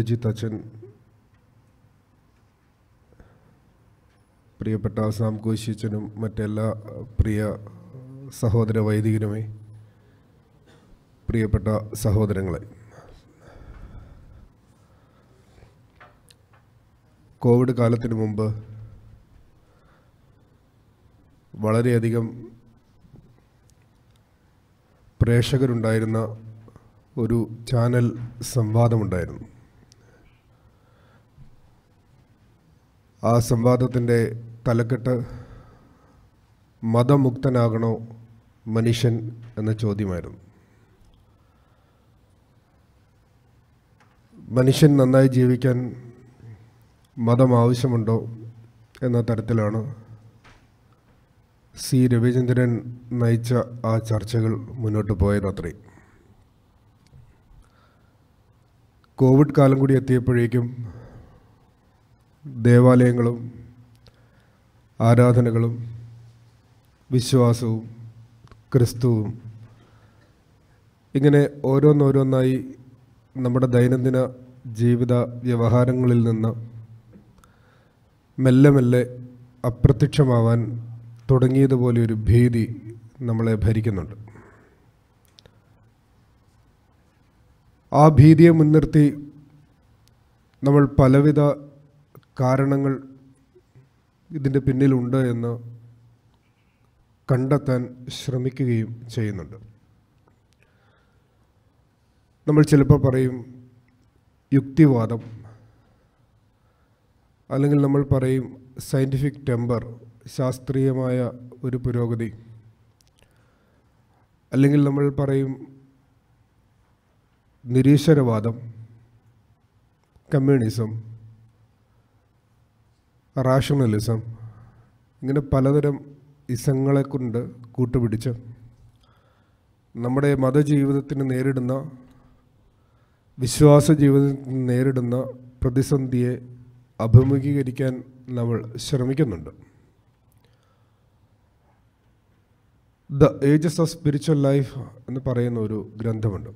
അഭിജിത്ത് അച്ഛൻ പ്രിയപ്പെട്ട സാം കോശിച്ചനും മറ്റെല്ലാ പ്രിയ സഹോദര വൈദികരുമേ പ്രിയപ്പെട്ട സഹോദരങ്ങളെ കോവിഡ് കാലത്തിന് മുമ്പ് വളരെയധികം പ്രേക്ഷകരുണ്ടായിരുന്ന ഒരു ചാനൽ സംവാദമുണ്ടായിരുന്നു ആ സംവാദത്തിൻ്റെ തലക്കെട്ട് മതമുക്തനാകണോ മനുഷ്യൻ എന്ന ചോദ്യമായിരുന്നു മനുഷ്യൻ നന്നായി ജീവിക്കാൻ മതം ആവശ്യമുണ്ടോ എന്ന തരത്തിലാണ് സി രവിചന്ദ്രൻ നയിച്ച ആ ചർച്ചകൾ മുന്നോട്ട് പോയത് അത്രയും കോവിഡ് കാലം കൂടി എത്തിയപ്പോഴേക്കും ദേവാലയങ്ങളും ആരാധനകളും വിശ്വാസവും ക്രിസ്തുവും ഇങ്ങനെ ഓരോന്നോരോന്നായി നമ്മുടെ ദൈനംദിന ജീവിത വ്യവഹാരങ്ങളിൽ നിന്ന് മെല്ലെ മെല്ലെ അപ്രത്യക്ഷമാവാൻ തുടങ്ങിയതുപോലെ ഒരു ഭീതി നമ്മളെ ഭരിക്കുന്നുണ്ട് ആ ഭീതിയെ മുൻനിർത്തി നമ്മൾ പലവിധ കാരണങ്ങൾ ഇതിൻ്റെ പിന്നിലുണ്ട് എന്ന് കണ്ടെത്താൻ ശ്രമിക്കുകയും ചെയ്യുന്നുണ്ട് നമ്മൾ ചിലപ്പോൾ പറയും യുക്തിവാദം അല്ലെങ്കിൽ നമ്മൾ പറയും സയൻറ്റിഫിക് ടെമ്പർ ശാസ്ത്രീയമായ ഒരു പുരോഗതി അല്ലെങ്കിൽ നമ്മൾ പറയും നിരീശ്വരവാദം കമ്മ്യൂണിസം റാഷണലിസം ഇങ്ങനെ പലതരം ഇസങ്ങളെ കൊണ്ട് കൂട്ടുപിടിച്ച് നമ്മുടെ മതജീവിതത്തിന് നേരിടുന്ന വിശ്വാസ ജീവിതത്തിന് നേരിടുന്ന പ്രതിസന്ധിയെ അഭിമുഖീകരിക്കാൻ നമ്മൾ ശ്രമിക്കുന്നുണ്ട് the ages of spiritual life എന്ന് പറയുന്ന ഒരു ഗ്രന്ഥമുണ്ട്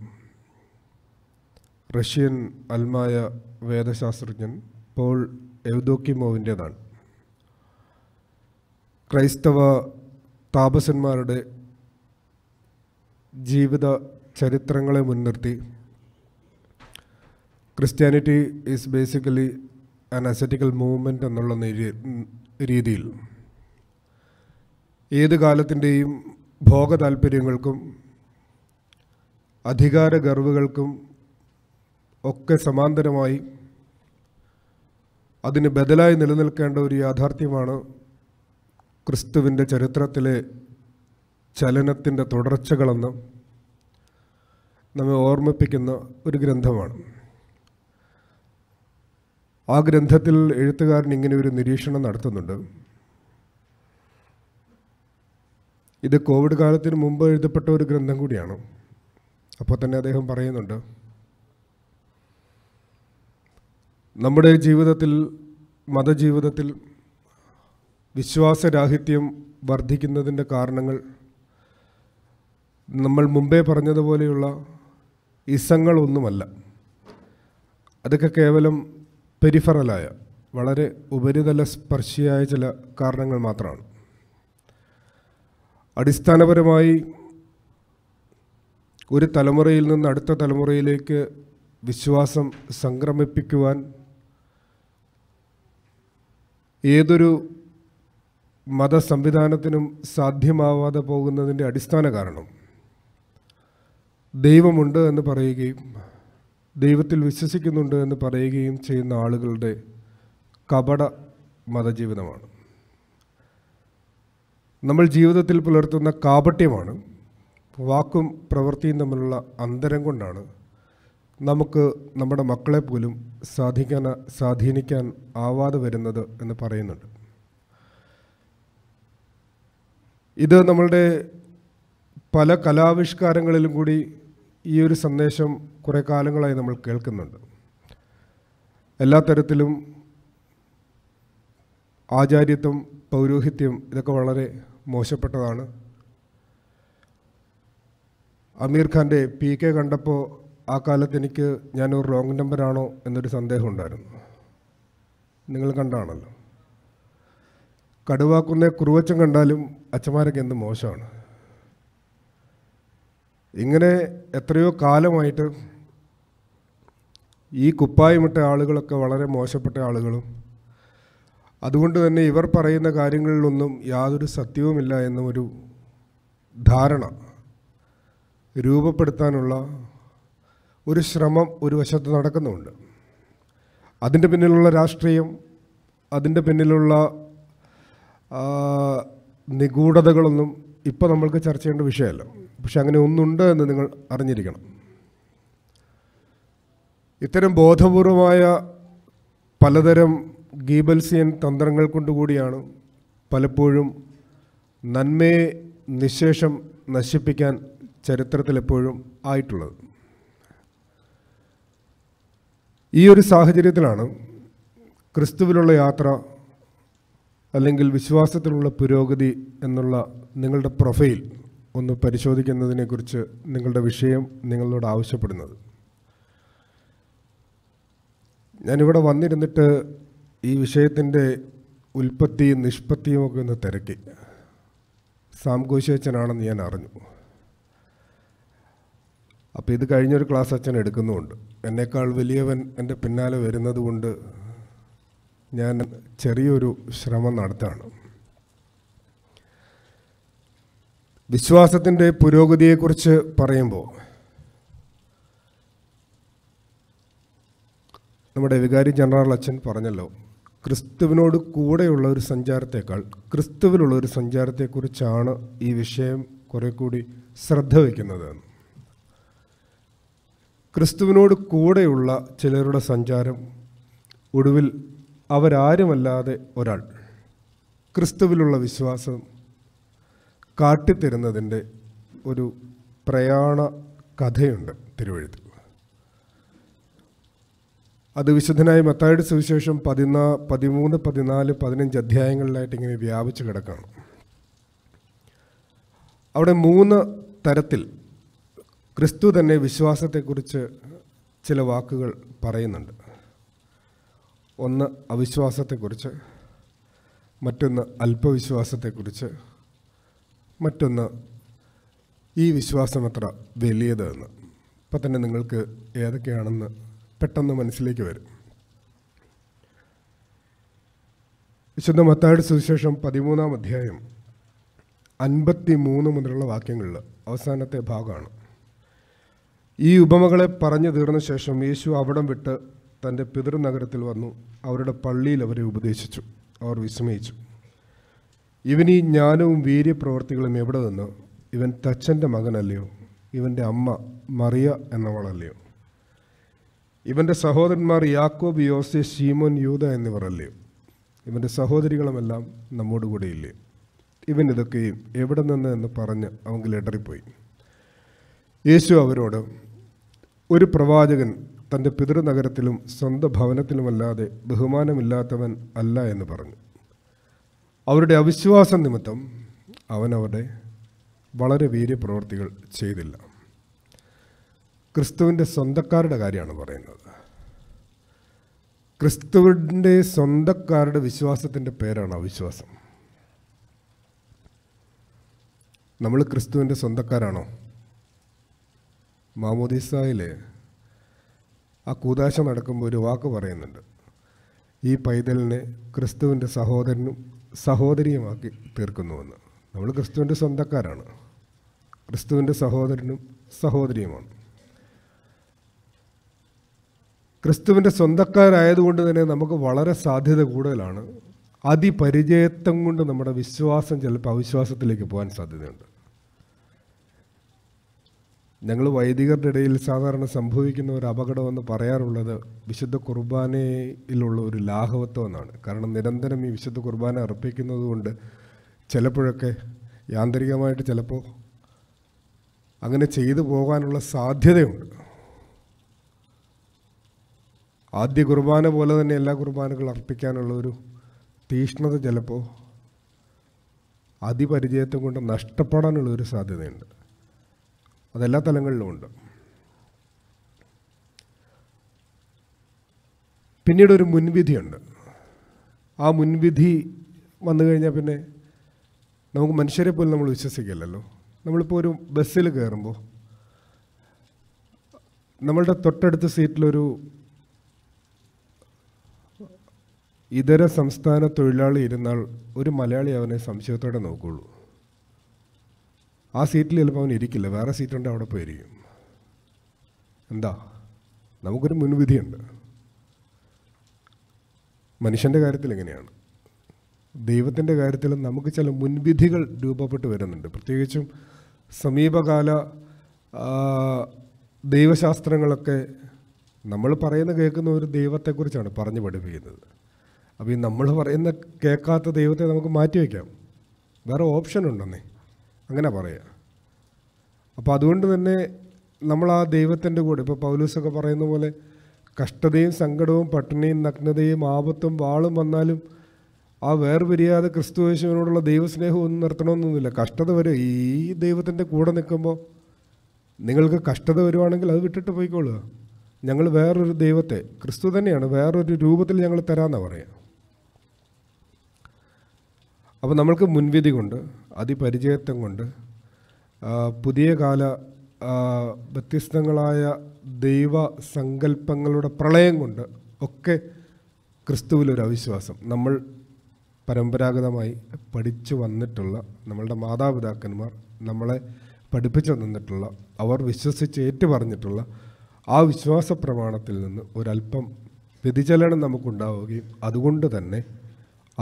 റഷ്യൻ അൽമായ വേദശാസ്ത്രജ്ഞൻ പോൾ എവ്ദോക്കിമോവിൻ്റേതാണ് ക്രൈസ്തവ താപസന്മാരുടെ ജീവിത ചരിത്രങ്ങളെ മുൻനിർത്തി Christianity is basically an ascetical movement എന്നുള്ള രീതിയിൽ ഏത് കാലത്തിൻ്റെയും ഭോഗ താല്പര്യങ്ങൾക്കും അധികാര ഗർവുകൾക്കും ഒക്കെ സമാന്തരമായി അതിന് ബദലായി നിലനിൽക്കേണ്ട ഒരു യാഥാർത്ഥ്യമാണ് ക്രിസ്തുവിൻ്റെ ചരിത്രത്തിലെ ചലനത്തിൻ്റെ തുടർച്ചകളെന്ന് നമ്മെ ഓർമ്മിപ്പിക്കുന്ന ഒരു ഗ്രന്ഥമാണ് ആ ഗ്രന്ഥത്തിൽ എഴുത്തുകാരൻ ഇങ്ങനെ ഒരു നിരീക്ഷണം നടത്തുന്നുണ്ട് ഇത് കോവിഡ് കാലത്തിന് മുമ്പ് എഴുതപ്പെട്ട ഒരു ഗ്രന്ഥം കൂടിയാണ് അപ്പോൾ തന്നെ അദ്ദേഹം പറയുന്നുണ്ട് നമ്മുടെ ജീവിതത്തിൽ മതജീവിതത്തിൽ വിശ്വാസരാഹിത്യം വർദ്ധിക്കുന്നതിൻ്റെ കാരണങ്ങൾ നമ്മൾ മുമ്പേ പറഞ്ഞതുപോലെയുള്ള ഇസങ്ങളൊന്നുമല്ല അതൊക്കെ കേവലം പെരിഫറലായ വളരെ ഉപരിതല സ്പർശിയായ ചില കാരണങ്ങൾ മാത്രമാണ് അടിസ്ഥാനപരമായി ഒരു തലമുറയിൽ നിന്ന് അടുത്ത തലമുറയിലേക്ക് വിശ്വാസം സംക്രമിപ്പിക്കുവാൻ ഏതൊരു മത സംവിധാനത്തിനും സാധ്യമാവാതെ പോകുന്നതിൻ്റെ അടിസ്ഥാന കാരണം ദൈവമുണ്ട് എന്ന് പറയുകയും ദൈവത്തിൽ വിശ്വസിക്കുന്നുണ്ട് എന്ന് പറയുകയും ചെയ്യുന്ന ആളുകളുടെ കപട മതജീവിതമാണ് നമ്മൾ ജീവിതത്തിൽ പുലർത്തുന്ന കാപട്യമാണ് വാക്കും പ്രവൃത്തിയും തമ്മിലുള്ള അന്തരം കൊണ്ടാണ് നമുക്ക് നമ്മുടെ മക്കളെ പോലും സ്വാധീനിക്കാൻ സ്വാധീനിക്കാൻ ആവാതെ വരുന്നത് എന്ന് പറയുന്നുണ്ട് ഇത് നമ്മളുടെ പല കലാവിഷ്കാരങ്ങളിലും കൂടി ഈ ഒരു സന്ദേശം കുറേ കാലങ്ങളായി നമ്മൾ കേൾക്കുന്നുണ്ട് എല്ലാ തരത്തിലും ആചാര്യത്വം പൗരോഹിത്യം ഇതൊക്കെ വളരെ മോശപ്പെട്ടതാണ് അമീർ ഖാൻ്റെ പി കെ കണ്ടപ്പോൾ ആ കാലത്ത് എനിക്ക് ഞാനൊരു റോങ് നമ്പറാണോ എന്നൊരു സന്ദേഹം ഉണ്ടായിരുന്നു നിങ്ങൾ കണ്ടാണല്ലോ കടുവാക്കുന്ന കുറുവച്ചം കണ്ടാലും അച്ഛന്മാരൊക്കെ എന്ത് മോശമാണ് ഇങ്ങനെ എത്രയോ കാലമായിട്ട് ഈ കുപ്പായമിട്ട ആളുകളൊക്കെ വളരെ മോശപ്പെട്ട ആളുകളും അതുകൊണ്ട് തന്നെ ഇവർ പറയുന്ന കാര്യങ്ങളിലൊന്നും യാതൊരു സത്യവുമില്ല എന്നൊരു ധാരണ രൂപപ്പെടുത്താനുള്ള ഒരു ശ്രമം ഒരു വശത്ത് നടക്കുന്നുമുണ്ട് അതിൻ്റെ പിന്നിലുള്ള രാഷ്ട്രീയം അതിൻ്റെ പിന്നിലുള്ള നിഗൂഢതകളൊന്നും ഇപ്പോൾ നമ്മൾക്ക് ചർച്ച ചെയ്യേണ്ട വിഷയമല്ല പക്ഷെ അങ്ങനെ ഒന്നുണ്ട് എന്ന് നിങ്ങൾ അറിഞ്ഞിരിക്കണം ഇത്തരം ബോധപൂർവമായ പലതരം ഗീബൽസിയൻ തന്ത്രങ്ങൾ കൊണ്ടുകൂടിയാണ് പലപ്പോഴും നന്മയെ നിശേഷം നശിപ്പിക്കാൻ ചരിത്രത്തിലെപ്പോഴും ആയിട്ടുള്ളത് ഈ ഒരു സാഹചര്യത്തിലാണ് ക്രിസ്തുവിലുള്ള യാത്ര അല്ലെങ്കിൽ വിശ്വാസത്തിലുള്ള പുരോഗതി എന്നുള്ള നിങ്ങളുടെ പ്രൊഫൈൽ ഒന്ന് പരിശോധിക്കുന്നതിനെക്കുറിച്ച് നിങ്ങളുടെ വിഷയം നിങ്ങളോട് ആവശ്യപ്പെടുന്നത് ഞാനിവിടെ വന്നിരുന്നിട്ട് ഈ വിഷയത്തിൻ്റെ ഉൽപ്പത്തിയും നിഷ്പത്തിയും ഒക്കെ ഒന്ന് തിരക്കി സാംകോശിയച്ഛനാണെന്ന് ഞാൻ അറിഞ്ഞു അപ്പോൾ ഇത് കഴിഞ്ഞൊരു ക്ലാസ് അച്ഛൻ എടുക്കുന്നുമുണ്ട് എന്നേക്കാൾ വലിയവൻ എൻ്റെ പിന്നാലെ വരുന്നത് കൊണ്ട് ഞാൻ ചെറിയൊരു ശ്രമം നടത്താണ് വിശ്വാസത്തിൻ്റെ പുരോഗതിയെക്കുറിച്ച് പറയുമ്പോൾ നമ്മുടെ വികാരി ജനറൽ അച്ഛൻ പറഞ്ഞല്ലോ ക്രിസ്തുവിനോട് കൂടെയുള്ള ഒരു സഞ്ചാരത്തേക്കാൾ ക്രിസ്തുവിലുള്ള ഒരു സഞ്ചാരത്തെക്കുറിച്ചാണ് ഈ വിഷയം കുറെ കൂടി ശ്രദ്ധ വയ്ക്കുന്നത് ക്രിസ്തുവിനോട് കൂടെയുള്ള ചിലരുടെ സഞ്ചാരം ഒടുവിൽ അവരാരുമല്ലാതെ ഒരാൾ ക്രിസ്തുവിലുള്ള വിശ്വാസം കാട്ടിത്തരുന്നതിൻ്റെ ഒരു പ്രയാണ കഥയുണ്ട് തിരുവഴുത്തിൽ അത് വിശുദ്ധനായ മത്തായുടെ സുവിശേഷം പതിനാ പതിമൂന്ന് പതിനാല് പതിനഞ്ച് അധ്യായങ്ങളിലായിട്ട് ഇങ്ങനെ വ്യാപിച്ചു കിടക്കുകയാണ് അവിടെ മൂന്ന് തരത്തിൽ ക്രിസ്തു തന്നെ വിശ്വാസത്തെക്കുറിച്ച് ചില വാക്കുകൾ പറയുന്നുണ്ട് ഒന്ന് അവിശ്വാസത്തെക്കുറിച്ച് മറ്റൊന്ന് അല്പവിശ്വാസത്തെക്കുറിച്ച് മറ്റൊന്ന് ഈ വിശ്വാസം അത്ര വലിയത് എന്ന് ഇപ്പം തന്നെ നിങ്ങൾക്ക് ഏതൊക്കെയാണെന്ന് പെട്ടെന്ന് മനസ്സിലേക്ക് വരും വിശുദ്ധ മത്തായുടെ സുവിശേഷം പതിമൂന്നാം അധ്യായം അൻപത്തി മൂന്ന് മുതലുള്ള വാക്യങ്ങളിൽ അവസാനത്തെ ഭാഗമാണ് ഈ ഉപമകളെ പറഞ്ഞു തീർന്ന ശേഷം യേശു അവിടം വിട്ട് തൻ്റെ പിതൃനഗരത്തിൽ വന്നു അവരുടെ പള്ളിയിൽ അവരെ ഉപദേശിച്ചു അവർ വിസ്മയിച്ചു ഇവനീ ജ്ഞാനവും വീര്യപ്രവർത്തികളും എവിടെ നിന്ന് ഇവൻ തച്ചൻ്റെ മകനല്ലയോ ഇവൻ്റെ അമ്മ മറിയ എന്നവളല്ലയോ ഇവൻ്റെ സഹോദരന്മാർ യാക്കോബ് യോസെ ഷീമോൻ യൂത എന്നിവരല്ലയോ ഇവൻ്റെ സഹോദരികളുമെല്ലാം നമ്മോട് കൂടെയില്ലേ ഇവൻ ഇതൊക്കെയും എവിടെ നിന്ന് എന്ന് പറഞ്ഞ് അവങ്കിൽ ഇടറിപ്പോയി പോയി യേശു അവരോട് ഒരു പ്രവാചകൻ തൻ്റെ പിതൃനഗരത്തിലും സ്വന്തം ഭവനത്തിലുമല്ലാതെ ബഹുമാനമില്ലാത്തവൻ അല്ല എന്ന് പറഞ്ഞു അവരുടെ അവിശ്വാസം നിമിത്തം അവൻ വളരെ വീര്യ പ്രവർത്തികൾ ചെയ്തില്ല ക്രിസ്തുവിൻ്റെ സ്വന്തക്കാരുടെ കാര്യമാണ് പറയുന്നത് ക്രിസ്തുവിൻ്റെ സ്വന്തക്കാരുടെ വിശ്വാസത്തിൻ്റെ പേരാണ് അവിശ്വാസം നമ്മൾ ക്രിസ്തുവിൻ്റെ സ്വന്തക്കാരാണോ മാമോദിസായിൽ ആ കൂതാശ നടക്കുമ്പോൾ ഒരു വാക്ക് പറയുന്നുണ്ട് ഈ പൈതലിനെ ക്രിസ്തുവിൻ്റെ സഹോദരനും സഹോദരിയുമാക്കി തീർക്കുന്നുവെന്ന് നമ്മൾ ക്രിസ്തുവിൻ്റെ സ്വന്തക്കാരാണ് ക്രിസ്തുവിൻ്റെ സഹോദരനും സഹോദരിയുമാണ് ക്രിസ്തുവിൻ്റെ സ്വന്തക്കാരായതുകൊണ്ട് തന്നെ നമുക്ക് വളരെ സാധ്യത കൂടുതലാണ് അതിപരിചയത്വം കൊണ്ട് നമ്മുടെ വിശ്വാസം ചിലപ്പോൾ അവിശ്വാസത്തിലേക്ക് പോകാൻ സാധ്യതയുണ്ട് ഞങ്ങൾ വൈദികരുടെ ഇടയിൽ സാധാരണ സംഭവിക്കുന്ന ഒരു അപകടമെന്ന് പറയാറുള്ളത് വിശുദ്ധ കുർബാനയിലുള്ള ഒരു ലാഘവത്വം എന്നാണ് കാരണം നിരന്തരം ഈ വിശുദ്ധ കുർബാന അർപ്പിക്കുന്നത് കൊണ്ട് ചിലപ്പോഴൊക്കെ യാന്ത്രികമായിട്ട് ചിലപ്പോൾ അങ്ങനെ ചെയ്തു പോകാനുള്ള സാധ്യതയുണ്ട് ആദ്യ കുർബാന പോലെ തന്നെ എല്ലാ കുർബാനകളും അർപ്പിക്കാനുള്ള ഒരു തീഷ്ണത ചിലപ്പോൾ അതിപരിചയത്തെ കൊണ്ട് നഷ്ടപ്പെടാനുള്ള ഒരു സാധ്യതയുണ്ട് അതെല്ലാ തലങ്ങളിലും ഉണ്ട് പിന്നീട് ഒരു മുൻവിധിയുണ്ട് ആ മുൻവിധി വന്നു കഴിഞ്ഞാൽ പിന്നെ നമുക്ക് മനുഷ്യരെ പോലും നമ്മൾ വിശ്വസിക്കില്ലല്ലോ നമ്മളിപ്പോൾ ഒരു ബസ്സിൽ കയറുമ്പോൾ നമ്മളുടെ തൊട്ടടുത്ത സീറ്റിലൊരു ഇതര സംസ്ഥാന തൊഴിലാളി ഇരുന്നാൽ ഒരു മലയാളി അവനെ സംശയത്തോടെ നോക്കുകയുള്ളൂ ആ സീറ്റിൽ ചിലപ്പോൾ അവൻ ഇരിക്കില്ല വേറെ സീറ്റുണ്ട് അവിടെ പോയി ഇരിക്കും എന്താ നമുക്കൊരു മുൻവിധിയുണ്ട് മനുഷ്യൻ്റെ കാര്യത്തിൽ എങ്ങനെയാണ് ദൈവത്തിൻ്റെ കാര്യത്തിൽ നമുക്ക് ചില മുൻവിധികൾ രൂപപ്പെട്ട് വരുന്നുണ്ട് പ്രത്യേകിച്ചും സമീപകാല ദൈവശാസ്ത്രങ്ങളൊക്കെ നമ്മൾ പറയുന്ന കേൾക്കുന്ന ഒരു ദൈവത്തെക്കുറിച്ചാണ് പറഞ്ഞു പഠിപ്പിക്കുന്നത് അപ്പോൾ ഈ നമ്മൾ പറയുന്ന കേൾക്കാത്ത ദൈവത്തെ നമുക്ക് മാറ്റി വയ്ക്കാം വേറെ ഓപ്ഷൻ ഉണ്ടെന്നേ അങ്ങനെ പറയാം അപ്പോൾ അതുകൊണ്ട് തന്നെ നമ്മൾ ആ ദൈവത്തിൻ്റെ കൂടെ ഇപ്പോൾ പൗലൂസൊക്കെ പറയുന്ന പോലെ കഷ്ടതയും സങ്കടവും പട്ടിണിയും നഗ്നതയും ആപത്തും വാളും വന്നാലും ആ വേർപിരിയാതെ ക്രിസ്തുവേശുവിനോടുള്ള ദൈവസ്നേഹം ഒന്നും നിർത്തണമെന്നൊന്നുമില്ല കഷ്ടത വരും ഈ ദൈവത്തിൻ്റെ കൂടെ നിൽക്കുമ്പോൾ നിങ്ങൾക്ക് കഷ്ടത വരുവാണെങ്കിൽ അത് വിട്ടിട്ട് പോയിക്കോളുക ഞങ്ങൾ വേറൊരു ദൈവത്തെ ക്രിസ്തു തന്നെയാണ് വേറൊരു രൂപത്തിൽ ഞങ്ങൾ തരാമെന്നാണ് പറയാം അപ്പോൾ നമ്മൾക്ക് മുൻവിധി കൊണ്ട് അതിപരിചയത്വം കൊണ്ട് പുതിയ കാല വ്യത്യസ്തങ്ങളായ ദൈവ സങ്കല്പങ്ങളുടെ പ്രളയം കൊണ്ട് ഒക്കെ ക്രിസ്തുവിലൊരു അവിശ്വാസം നമ്മൾ പരമ്പരാഗതമായി പഠിച്ചു വന്നിട്ടുള്ള നമ്മളുടെ മാതാപിതാക്കന്മാർ നമ്മളെ പഠിപ്പിച്ചു തന്നിട്ടുള്ള അവർ വിശ്വസിച്ച് പറഞ്ഞിട്ടുള്ള ആ വിശ്വാസ പ്രമാണത്തിൽ നിന്ന് ഒരല്പം വ്യതിചലനം നമുക്കുണ്ടാവുകയും അതുകൊണ്ട് തന്നെ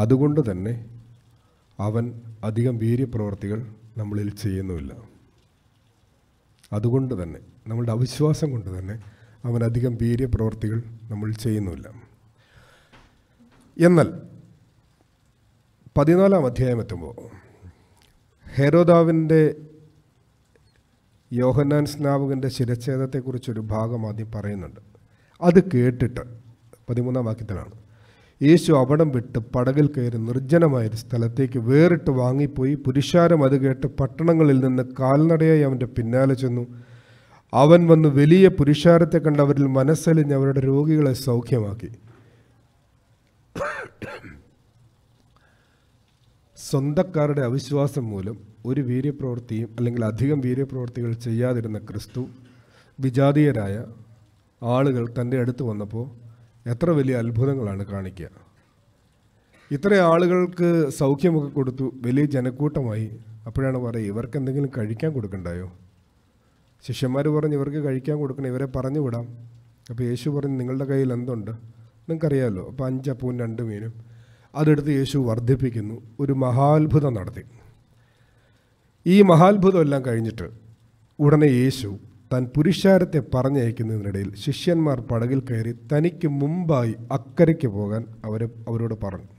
അതുകൊണ്ട് തന്നെ അവൻ അധികം വീര്യപ്രവർത്തികൾ നമ്മളിൽ ചെയ്യുന്നുമില്ല അതുകൊണ്ട് തന്നെ നമ്മളുടെ അവിശ്വാസം കൊണ്ട് തന്നെ അവൻ അധികം വീര്യപ്രവർത്തികൾ നമ്മൾ ചെയ്യുന്നുമില്ല എന്നാൽ പതിനാലാം അധ്യായം എത്തുമ്പോൾ ഹേരോദാവിൻ്റെ യോഹന്നാൻ സ്നാപകൻ്റെ ശിരച്ഛേദത്തെക്കുറിച്ചൊരു ഭാഗം ആദ്യം പറയുന്നുണ്ട് അത് കേട്ടിട്ട് പതിമൂന്നാം വാക്യത്തിലാണ് യേശു അവിടം വിട്ട് പടകിൽ കയറി ഒരു സ്ഥലത്തേക്ക് വേറിട്ട് വാങ്ങിപ്പോയി പുരുഷാരം അത് കേട്ട് പട്ടണങ്ങളിൽ നിന്ന് കാൽനടയായി അവൻ്റെ പിന്നാലെ ചെന്നു അവൻ വന്ന് വലിയ പുരുഷാരത്തെ കണ്ടവരിൽ മനസ്സലിഞ്ഞ് അവരുടെ രോഗികളെ സൗഖ്യമാക്കി സ്വന്തക്കാരുടെ അവിശ്വാസം മൂലം ഒരു വീര്യപ്രവൃത്തിയും അല്ലെങ്കിൽ അധികം വീര്യപ്രവൃത്തികൾ ചെയ്യാതിരുന്ന ക്രിസ്തു വിജാതീയരായ ആളുകൾ തൻ്റെ അടുത്ത് വന്നപ്പോൾ എത്ര വലിയ അത്ഭുതങ്ങളാണ് കാണിക്കുക ഇത്ര ആളുകൾക്ക് സൗഖ്യമൊക്കെ കൊടുത്തു വലിയ ജനക്കൂട്ടമായി അപ്പോഴാണ് പറയുക ഇവർക്ക് എന്തെങ്കിലും കഴിക്കാൻ കൊടുക്കണ്ടായോ ശിഷ്യന്മാർ പറഞ്ഞ് ഇവർക്ക് കഴിക്കാൻ കൊടുക്കണം ഇവരെ പറഞ്ഞു വിടാം അപ്പോൾ യേശു പറഞ്ഞ് നിങ്ങളുടെ കയ്യിൽ എന്തുണ്ട് നിങ്ങൾക്കറിയാമല്ലോ അപ്പോൾ അഞ്ചപ്പവും രണ്ട് മീനും അതെടുത്ത് യേശു വർദ്ധിപ്പിക്കുന്നു ഒരു മഹാത്ഭുതം നടത്തി ഈ മഹാത്ഭുതം എല്ലാം കഴിഞ്ഞിട്ട് ഉടനെ യേശു താൻ പുരുഷാരത്തെ പറഞ്ഞയക്കുന്നതിനിടയിൽ ശിഷ്യന്മാർ പടകിൽ കയറി തനിക്ക് മുമ്പായി അക്കരയ്ക്ക് പോകാൻ അവരെ അവരോട് പറഞ്ഞു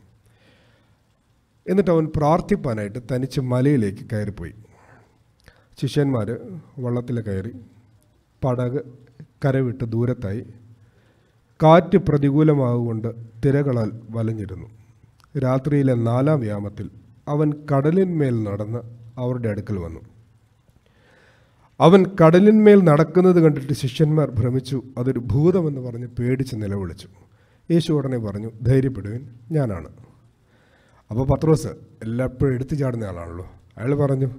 എന്നിട്ട് അവൻ പ്രാർത്ഥിപ്പാനായിട്ട് തനിച്ച് മലയിലേക്ക് കയറിപ്പോയി ശിഷ്യന്മാർ വള്ളത്തിൽ കയറി പടക് കരവിട്ട് ദൂരത്തായി കാറ്റ് പ്രതികൂലമാകൊണ്ട് തിരകളാൽ വലഞ്ഞിരുന്നു രാത്രിയിലെ നാലാം വ്യാമത്തിൽ അവൻ കടലിന്മേൽ നടന്ന് അവരുടെ അടുക്കൽ വന്നു അവൻ കടലിന്മേൽ നടക്കുന്നത് കണ്ടിട്ട് ശിഷ്യന്മാർ ഭ്രമിച്ചു അതൊരു ഭൂതമെന്ന് പറഞ്ഞ് പേടിച്ച് നിലവിളിച്ചു യേശു ഉടനെ പറഞ്ഞു ധൈര്യപ്പെടുവിൻ ഞാനാണ് അപ്പോൾ പത്രോസ് എല്ലായ്പ്പോഴും എടുത്തു ചാടുന്ന ആളാണല്ലോ അയാൾ പറഞ്ഞു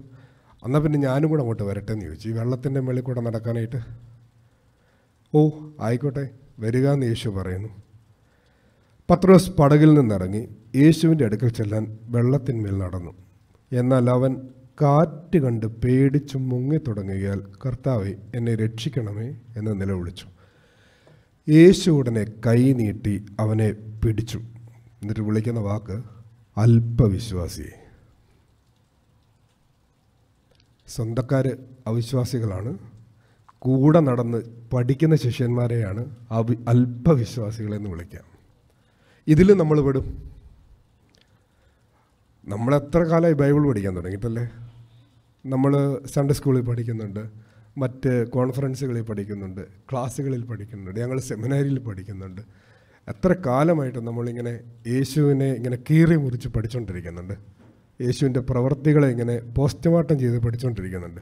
എന്നാൽ പിന്നെ ഞാനും കൂടെ അങ്ങോട്ട് വരട്ടെ എന്ന് ചോദിച്ചു ഈ വെള്ളത്തിൻ്റെ മേളിൽ കൂടെ നടക്കാനായിട്ട് ഓ ആയിക്കോട്ടെ വരിക എന്ന് യേശു പറയുന്നു പത്രോസ് പടകിൽ നിന്നിറങ്ങി യേശുവിൻ്റെ അടുക്കൽ ചെല്ലാൻ വെള്ളത്തിന്മേൽ നടന്നു എന്നാൽ അവൻ കാറ്റ് കണ്ട് പേടിച്ചു തുടങ്ങിയാൽ കർത്താവെ എന്നെ രക്ഷിക്കണമേ എന്ന് നിലവിളിച്ചു യേശു ഉടനെ കൈ നീട്ടി അവനെ പിടിച്ചു എന്നിട്ട് വിളിക്കുന്ന വാക്ക് അല്പവിശ്വാസിയെ സ്വന്തക്കാർ അവിശ്വാസികളാണ് കൂടെ നടന്ന് പഠിക്കുന്ന ശിഷ്യന്മാരെയാണ് അവി അല്പവിശ്വാസികളെന്ന് വിളിക്കാം ഇതിൽ നമ്മൾ പെടും നമ്മളെത്ര കാലമായി ബൈബിൾ പഠിക്കാൻ തുടങ്ങിയിട്ടല്ലേ നമ്മൾ സൺഡേ സ്കൂളിൽ പഠിക്കുന്നുണ്ട് മറ്റ് കോൺഫറൻസുകളിൽ പഠിക്കുന്നുണ്ട് ക്ലാസ്സുകളിൽ പഠിക്കുന്നുണ്ട് ഞങ്ങൾ സെമിനാരിയിൽ പഠിക്കുന്നുണ്ട് എത്ര കാലമായിട്ട് നമ്മളിങ്ങനെ യേശുവിനെ ഇങ്ങനെ കീറി മുറിച്ച് പഠിച്ചുകൊണ്ടിരിക്കുന്നുണ്ട് യേശുവിൻ്റെ പ്രവൃത്തികളെ ഇങ്ങനെ പോസ്റ്റ്മോർട്ടം ചെയ്ത് പഠിച്ചുകൊണ്ടിരിക്കുന്നുണ്ട്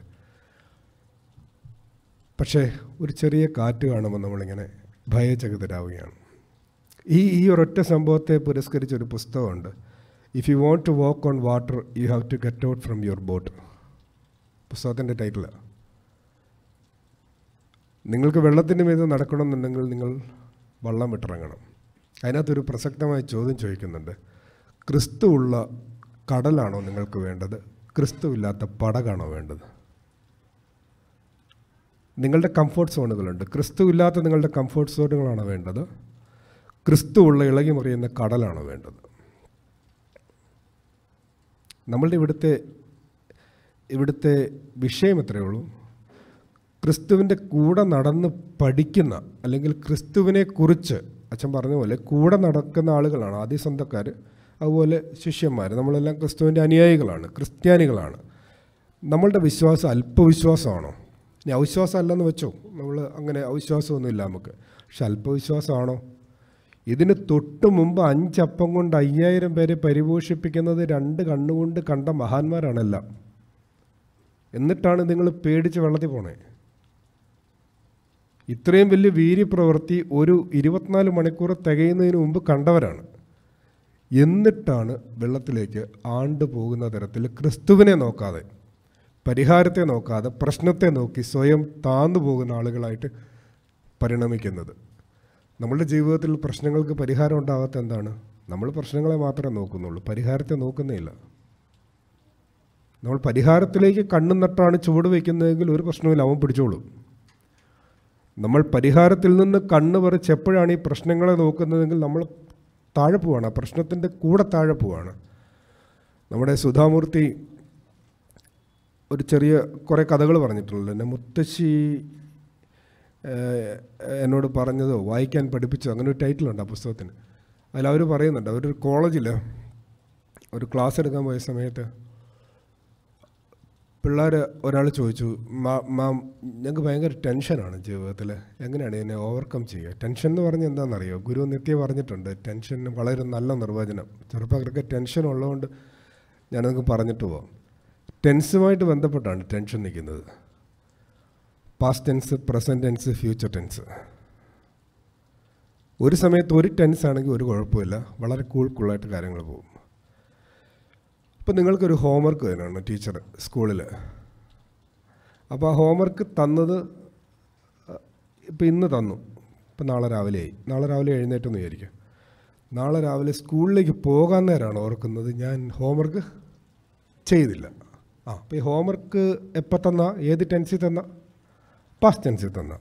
പക്ഷേ ഒരു ചെറിയ കാറ്റ് കാണുമ്പോൾ നമ്മളിങ്ങനെ ഭയചകിതരാവുകയാണ് ഈ ഈ ഒരൊറ്റ സംഭവത്തെ പുരസ്കരിച്ചൊരു പുസ്തകമുണ്ട് if you want to walk on water you have to get out from your boat പുസ്തകത്തിൻ്റെ ടൈറ്റിൽ നിങ്ങൾക്ക് വെള്ളത്തിൻ്റെ മീത് നടക്കണമെന്നുണ്ടെങ്കിൽ നിങ്ങൾ വള്ളം വിട്ടിറങ്ങണം അതിനകത്തൊരു പ്രസക്തമായ ചോദ്യം ചോദിക്കുന്നുണ്ട് ക്രിസ്തു ഉള്ള കടലാണോ നിങ്ങൾക്ക് വേണ്ടത് ക്രിസ്തു ഇല്ലാത്ത പടകാണോ വേണ്ടത് നിങ്ങളുടെ കംഫർട്ട് സോണുകളുണ്ട് ക്രിസ്തു ഇല്ലാത്ത നിങ്ങളുടെ കംഫർട്ട് സോണുകളാണോ വേണ്ടത് ക്രിസ്തു ഉള്ള ഇളകി മറിയുന്ന കടലാണോ വേണ്ടത് നമ്മളുടെ ഇവിടുത്തെ ഇവിടുത്തെ വിഷയം എത്രയേ ഉള്ളൂ ക്രിസ്തുവിൻ്റെ കൂടെ നടന്ന് പഠിക്കുന്ന അല്ലെങ്കിൽ കുറിച്ച് അച്ഛൻ പറഞ്ഞ പോലെ കൂടെ നടക്കുന്ന ആളുകളാണ് ആദ്യ സ്വന്തക്കാർ അതുപോലെ ശിഷ്യന്മാർ നമ്മളെല്ലാം ക്രിസ്തുവിൻ്റെ അനുയായികളാണ് ക്രിസ്ത്യാനികളാണ് നമ്മളുടെ വിശ്വാസം അല്പവിശ്വാസമാണോ ഇനി അവിശ്വാസം അല്ലെന്ന് വെച്ചോ നമ്മൾ അങ്ങനെ അവിശ്വാസമൊന്നുമില്ല നമുക്ക് പക്ഷെ അല്പവിശ്വാസമാണോ ഇതിന് തൊട്ട് മുമ്പ് അഞ്ചപ്പം കൊണ്ട് അയ്യായിരം പേരെ പരിപോഷിപ്പിക്കുന്നത് രണ്ട് കണ്ണുകൊണ്ട് കണ്ട മഹാന്മാരാണെല്ലാം എന്നിട്ടാണ് നിങ്ങൾ പേടിച്ച് വെള്ളത്തിൽ പോണേ ഇത്രയും വലിയ വീര്യപ്രവൃത്തി ഒരു ഇരുപത്തിനാല് മണിക്കൂർ തികയുന്നതിന് മുമ്പ് കണ്ടവരാണ് എന്നിട്ടാണ് വെള്ളത്തിലേക്ക് ആണ്ടു പോകുന്ന തരത്തിൽ ക്രിസ്തുവിനെ നോക്കാതെ പരിഹാരത്തെ നോക്കാതെ പ്രശ്നത്തെ നോക്കി സ്വയം താന്നു പോകുന്ന ആളുകളായിട്ട് പരിണമിക്കുന്നത് നമ്മളുടെ ജീവിതത്തിൽ പ്രശ്നങ്ങൾക്ക് പരിഹാരം ഉണ്ടാകാത്ത എന്താണ് നമ്മൾ പ്രശ്നങ്ങളെ മാത്രമേ നോക്കുന്നുള്ളൂ പരിഹാരത്തെ ഇല്ല നമ്മൾ പരിഹാരത്തിലേക്ക് കണ്ണു നട്ടാണ് ചുവട് വയ്ക്കുന്നതെങ്കിൽ ഒരു പ്രശ്നവും അവൻ പിടിച്ചോളും നമ്മൾ പരിഹാരത്തിൽ നിന്ന് കണ്ണ് പറിച്ച് എപ്പോഴാണ് ഈ പ്രശ്നങ്ങളെ നോക്കുന്നതെങ്കിൽ നമ്മൾ താഴെ പോവാണ് ആ പ്രശ്നത്തിൻ്റെ കൂടെ താഴെ പോവാണ് നമ്മുടെ സുധാമൂർത്തി ഒരു ചെറിയ കുറേ കഥകൾ പറഞ്ഞിട്ടുള്ളൂ എൻ്റെ മുത്തശ്ശി എന്നോട് പറഞ്ഞതോ വായിക്കാൻ പഠിപ്പിച്ചോ അങ്ങനെ ഒരു ടൈറ്റിലുണ്ട് ആ പുസ്തകത്തിന് അതിൽ അവർ പറയുന്നുണ്ട് അവരൊരു കോളേജിൽ ഒരു ക്ലാസ് എടുക്കാൻ പോയ സമയത്ത് പിള്ളേർ ഒരാൾ ചോദിച്ചു മാ ഞങ്ങൾക്ക് ഭയങ്കര ടെൻഷനാണ് ജീവിതത്തിൽ എങ്ങനെയാണ് ഇതിനെ ഓവർകം ചെയ്യുക ടെൻഷൻ എന്ന് പറഞ്ഞാൽ എന്താണെന്നറിയോ ഗുരു നിത്യ പറഞ്ഞിട്ടുണ്ട് ടെൻഷൻ വളരെ നല്ല നിർവചനം ചെറുപ്പക്കാർക്ക് ടെൻഷൻ ഉള്ളതുകൊണ്ട് ഞാനതൊക്കെ പറഞ്ഞിട്ട് പോവാം ടെൻസുമായിട്ട് ബന്ധപ്പെട്ടാണ് ടെൻഷൻ നിൽക്കുന്നത് past tense present tense future tense ഒരു സമയത്ത് ഒരു ടെൻസ് ആണെങ്കിൽ ഒരു കുഴപ്പമില്ല വളരെ കൂൾ കൂളായിട്ട് കാര്യങ്ങൾ പോകും അപ്പോൾ നിങ്ങൾക്കൊരു ഹോംവർക്ക് തന്നെയാണ് ടീച്ചർ സ്കൂളിൽ അപ്പോൾ ആ ഹോംവർക്ക് തന്നത് ഇപ്പോൾ ഇന്ന് തന്നു ഇപ്പം നാളെ രാവിലെ ആയി നാളെ രാവിലെ എന്ന് വിചാരിക്കുക നാളെ രാവിലെ സ്കൂളിലേക്ക് പോകാൻ നേരമാണ് ഓർക്കുന്നത് ഞാൻ ഹോംവർക്ക് ചെയ്തില്ല ആ അപ്പോൾ ഈ ഹോംവർക്ക് എപ്പോൾ തന്ന ഏത് ടെൻസിൽ തന്ന പാസ്റ്റ് ടെൻസിൽ തന്ന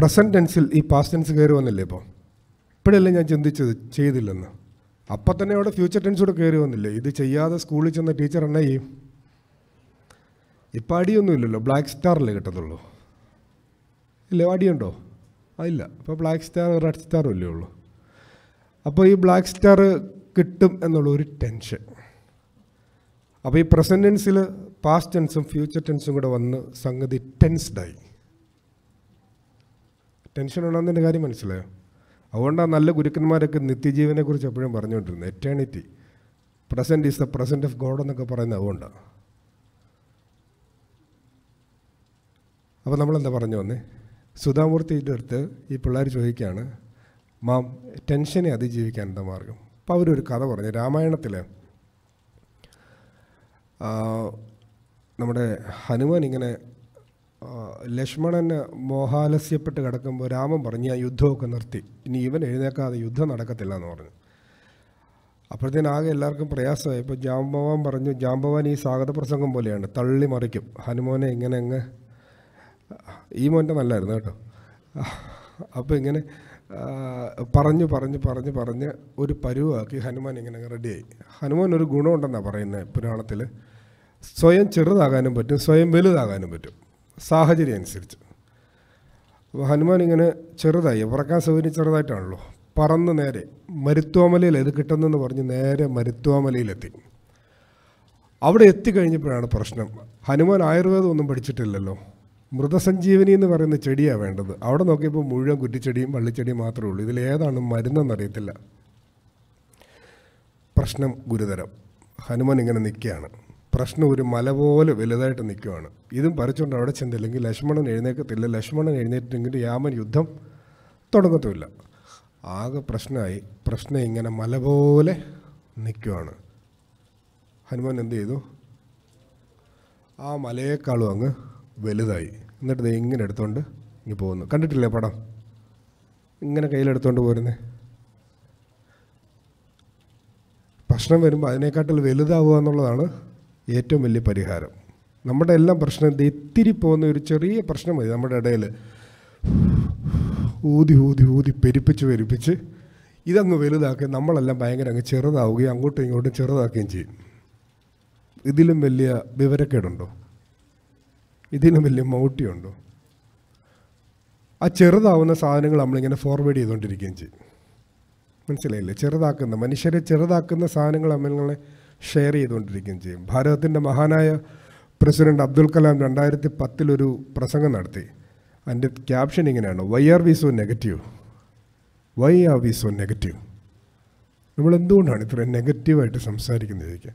പ്രസൻറ്റ് ടെൻസിൽ ഈ പാസ്റ്റ് ടെൻസ് കയറി വന്നില്ലേ ഇപ്പോൾ ഇപ്പോഴല്ലേ ഞാൻ ചിന്തിച്ചത് ചെയ്തില്ലെന്ന് അപ്പം തന്നെ അവിടെ ഫ്യൂച്ചർ ടെൻസോടെ കയറി വന്നില്ലേ ഇത് ചെയ്യാതെ സ്കൂളിൽ ചെന്ന ടീച്ചർ എന്നാ ചെയ്യും ഇപ്പം ഇല്ലല്ലോ ബ്ലാക്ക് അല്ലേ കിട്ടത്തുള്ളൂ ഇല്ല അടിയുണ്ടോ അതില്ല അപ്പോൾ ബ്ലാക്ക് സ്റ്റാർ റെഡ് സ്റ്റാറും ഇല്ലേ ഉള്ളൂ അപ്പോൾ ഈ ബ്ലാക്ക് സ്റ്റാർ കിട്ടും എന്നുള്ള ഒരു ടെൻഷൻ അപ്പോൾ ഈ പ്രസൻറ്റൻസിൽ പാസ്റ്റ് ടെൻസും ഫ്യൂച്ചർ ടെൻസും കൂടെ വന്ന് സംഗതി ടെൻസ്ഡായി ടെൻഷൻ ഉണ്ടെന്നതിൻ്റെ കാര്യം മനസ്സിലായോ അതുകൊണ്ടാണ് നല്ല ഗുരുക്കന്മാരൊക്കെ നിത്യജീവനെക്കുറിച്ച് എപ്പോഴും പറഞ്ഞുകൊണ്ടിരുന്നത് eternity present is the present of God എന്നൊക്കെ പറയുന്നത് അതുകൊണ്ടാണ് അപ്പോൾ നമ്മളെന്താ പറഞ്ഞു വന്നേ സുധാമൂർത്തിൻ്റെ അടുത്ത് ഈ പിള്ളേർ ചോദിക്കുകയാണ് മാം ടെൻഷനെ അതിജീവിക്കാൻ എന്താ മാർഗം അപ്പോൾ അവരൊരു കഥ പറഞ്ഞു രാമായണത്തിൽ നമ്മുടെ ഹനുമാൻ ഇങ്ങനെ ലക്ഷ്മണൻ മോഹാലസ്യപ്പെട്ട് കിടക്കുമ്പോൾ രാമൻ പറഞ്ഞു ആ യുദ്ധമൊക്കെ നിർത്തി ഇനി ഇവൻ എഴുന്നേക്കാതെ യുദ്ധം നടക്കത്തില്ല എന്ന് പറഞ്ഞു അപ്പോഴത്തേന് ആകെ എല്ലാവർക്കും പ്രയാസമായി ഇപ്പോൾ ജാംബവാൻ പറഞ്ഞു ജാംബവാൻ ഈ സ്വാഗത പ്രസംഗം പോലെയാണ് തള്ളി മറിക്കും ഹനുമോനെ ഇങ്ങനെ അങ്ങ് ഈ മോൻ്റെ നല്ലായിരുന്നു കേട്ടോ അപ്പോൾ ഇങ്ങനെ പറഞ്ഞു പറഞ്ഞ് പറഞ്ഞ് പറഞ്ഞ് ഒരു പരുവാക്കി ഹനുമാൻ ഇങ്ങനെ റെഡിയായി ഹനുമാൻ ഒരു ഗുണമുണ്ടെന്നാണ് പറയുന്നത് പുരാണത്തിൽ സ്വയം ചെറുതാകാനും പറ്റും സ്വയം വലുതാകാനും പറ്റും സാഹചര്യം അനുസരിച്ച് ഹനുമാൻ ഇങ്ങനെ ചെറുതായി പറക്കാൻ സൗകര്യം ചെറുതായിട്ടാണല്ലോ പറന്ന് നേരെ മരുത്വാമലയിൽ ഇത് കിട്ടുന്നെന്ന് പറഞ്ഞ് നേരെ മരുത്വാമലയിലെത്തി അവിടെ എത്തിക്കഴിഞ്ഞപ്പോഴാണ് പ്രശ്നം ഹനുമാൻ ആയുർവേദം ഒന്നും പഠിച്ചിട്ടില്ലല്ലോ മൃതസഞ്ജീവനി എന്ന് പറയുന്ന ചെടിയാണ് വേണ്ടത് അവിടെ നോക്കിയപ്പോൾ മുഴുവൻ കുറ്റിച്ചെടിയും വള്ളിച്ചെടിയും മാത്രമേ ഉള്ളൂ ഇതിലേതാണ് മരുന്നെന്നറിയത്തില്ല പ്രശ്നം ഗുരുതരം ഹനുമാൻ ഇങ്ങനെ നിൽക്കുകയാണ് പ്രശ്നം ഒരു മല പോലെ വലുതായിട്ട് നിൽക്കുകയാണ് ഇതും പറിച്ചുകൊണ്ട് അവിടെ ചെന്നില്ലെങ്കിൽ ലക്ഷ്മണൻ എഴുന്നേക്കത്തില്ല ലക്ഷ്മണൻ എഴുന്നേറ്റില്ലെങ്കിൽ യാമൻ യുദ്ധം തുടങ്ങത്തുമില്ല ആകെ പ്രശ്നമായി പ്രശ്നം ഇങ്ങനെ മല പോലെ നിൽക്കുകയാണ് ഹനുമാൻ എന്ത് ചെയ്തു ആ മലയേക്കാളും അങ്ങ് വലുതായി എന്നിട്ട് ദേ ഇങ്ങനെ എടുത്തുകൊണ്ട് ഇങ്ങ് പോകുന്നു കണ്ടിട്ടില്ലേ പടം ഇങ്ങനെ കയ്യിലെടുത്തോണ്ട് പോരുന്നേ പ്രശ്നം വരുമ്പോൾ അതിനേക്കാട്ടിൽ വലുതാവുക എന്നുള്ളതാണ് ഏറ്റവും വലിയ പരിഹാരം നമ്മുടെ എല്ലാം പ്രശ്നം എത്തിരി പോകുന്ന ഒരു ചെറിയ പ്രശ്നം മതി നമ്മുടെ ഇടയിൽ ഊതി ഊതി ഊതി പെരുപ്പിച്ച് പെരുപ്പിച്ച് ഇതങ്ങ് വലുതാക്കി നമ്മളെല്ലാം ഭയങ്കര അങ്ങ് ചെറുതാവുകയും അങ്ങോട്ടും ഇങ്ങോട്ടും ചെറുതാക്കുകയും ചെയ്യും ഇതിലും വലിയ വിവരക്കേടുണ്ടോ ഇതിലും വലിയ മൗട്ടിയുണ്ടോ ആ ചെറുതാവുന്ന സാധനങ്ങൾ നമ്മളിങ്ങനെ ഫോർവേഡ് ചെയ്തുകൊണ്ടിരിക്കുകയും ചെയ്യും മനസ്സിലായില്ലേ ചെറുതാക്കുന്ന മനുഷ്യരെ ചെറുതാക്കുന്ന സാധനങ്ങൾ നമ്മളെ ഷെയർ ചെയ്തുകൊണ്ടിരിക്കുകയും ചെയ്യും ഭാരതത്തിൻ്റെ മഹാനായ പ്രസിഡന്റ് അബ്ദുൽ കലാം രണ്ടായിരത്തി പത്തിലൊരു പ്രസംഗം നടത്തി അതിൻ്റെ ക്യാപ്ഷൻ ഇങ്ങനെയാണ് why are we so negative why are we so negative നമ്മൾ എന്തുകൊണ്ടാണ് ഇത്രയും നെഗറ്റീവായിട്ട് സംസാരിക്കുന്നത് ചോദിക്കുക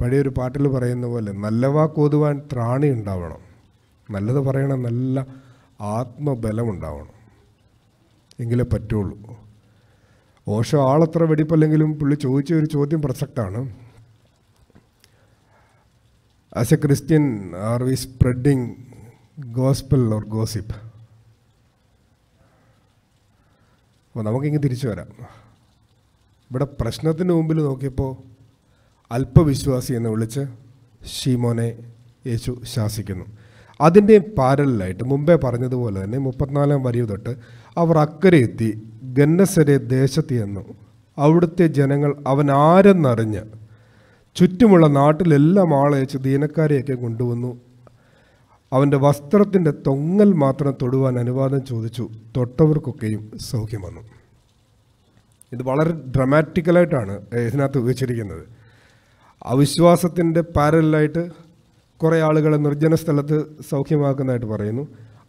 പഴയൊരു പാട്ടിൽ പറയുന്ന പോലെ നല്ല വാക്കോതുവാൻ ത്രാണി ഉണ്ടാവണം നല്ലത് പറയണം നല്ല ആത്മബലം ഉണ്ടാവണം എങ്കിലേ പറ്റുള്ളൂ ഓഷോ ആളത്ര വെടിപ്പല്ലെങ്കിലും പുള്ളി ചോദിച്ച ഒരു ചോദ്യം പ്രസക്തമാണ് as a Christian are we spreading gospel or gossip അപ്പോൾ നമുക്കിങ്ങ് തിരിച്ചു വരാം ഇവിടെ പ്രശ്നത്തിന് മുമ്പിൽ നോക്കിയപ്പോൾ അല്പവിശ്വാസി എന്ന് വിളിച്ച് ഷീമോനെ യേശു ശാസിക്കുന്നു അതിൻ്റെ പാരലായിട്ട് മുമ്പേ പറഞ്ഞതുപോലെ തന്നെ മുപ്പത്തിനാലാം വരി തൊട്ട് അവർ അക്കരെ എത്തി ഗന്നസരെ ദേശത്ത് ചെന്നു അവിടുത്തെ ജനങ്ങൾ അവൻ ആരെന്നറിഞ്ഞ് ചുറ്റുമുള്ള നാട്ടിലെല്ലാം ആളയച്ച് ദീനക്കാരെയൊക്കെ കൊണ്ടുവന്നു അവൻ്റെ വസ്ത്രത്തിൻ്റെ തൊങ്ങൽ മാത്രം തൊടുവാൻ അനുവാദം ചോദിച്ചു തൊട്ടവർക്കൊക്കെയും സൗഖ്യം വന്നു ഇത് വളരെ ഡ്രമാറ്റിക്കലായിട്ടാണ് ഇതിനകത്ത് ഉപയോഗിച്ചിരിക്കുന്നത് അവിശ്വാസത്തിൻ്റെ പാരലായിട്ട് കുറേ ആളുകളെ നിർജ്ജന സ്ഥലത്ത് സൗഖ്യമാക്കുന്നതായിട്ട് പറയുന്നു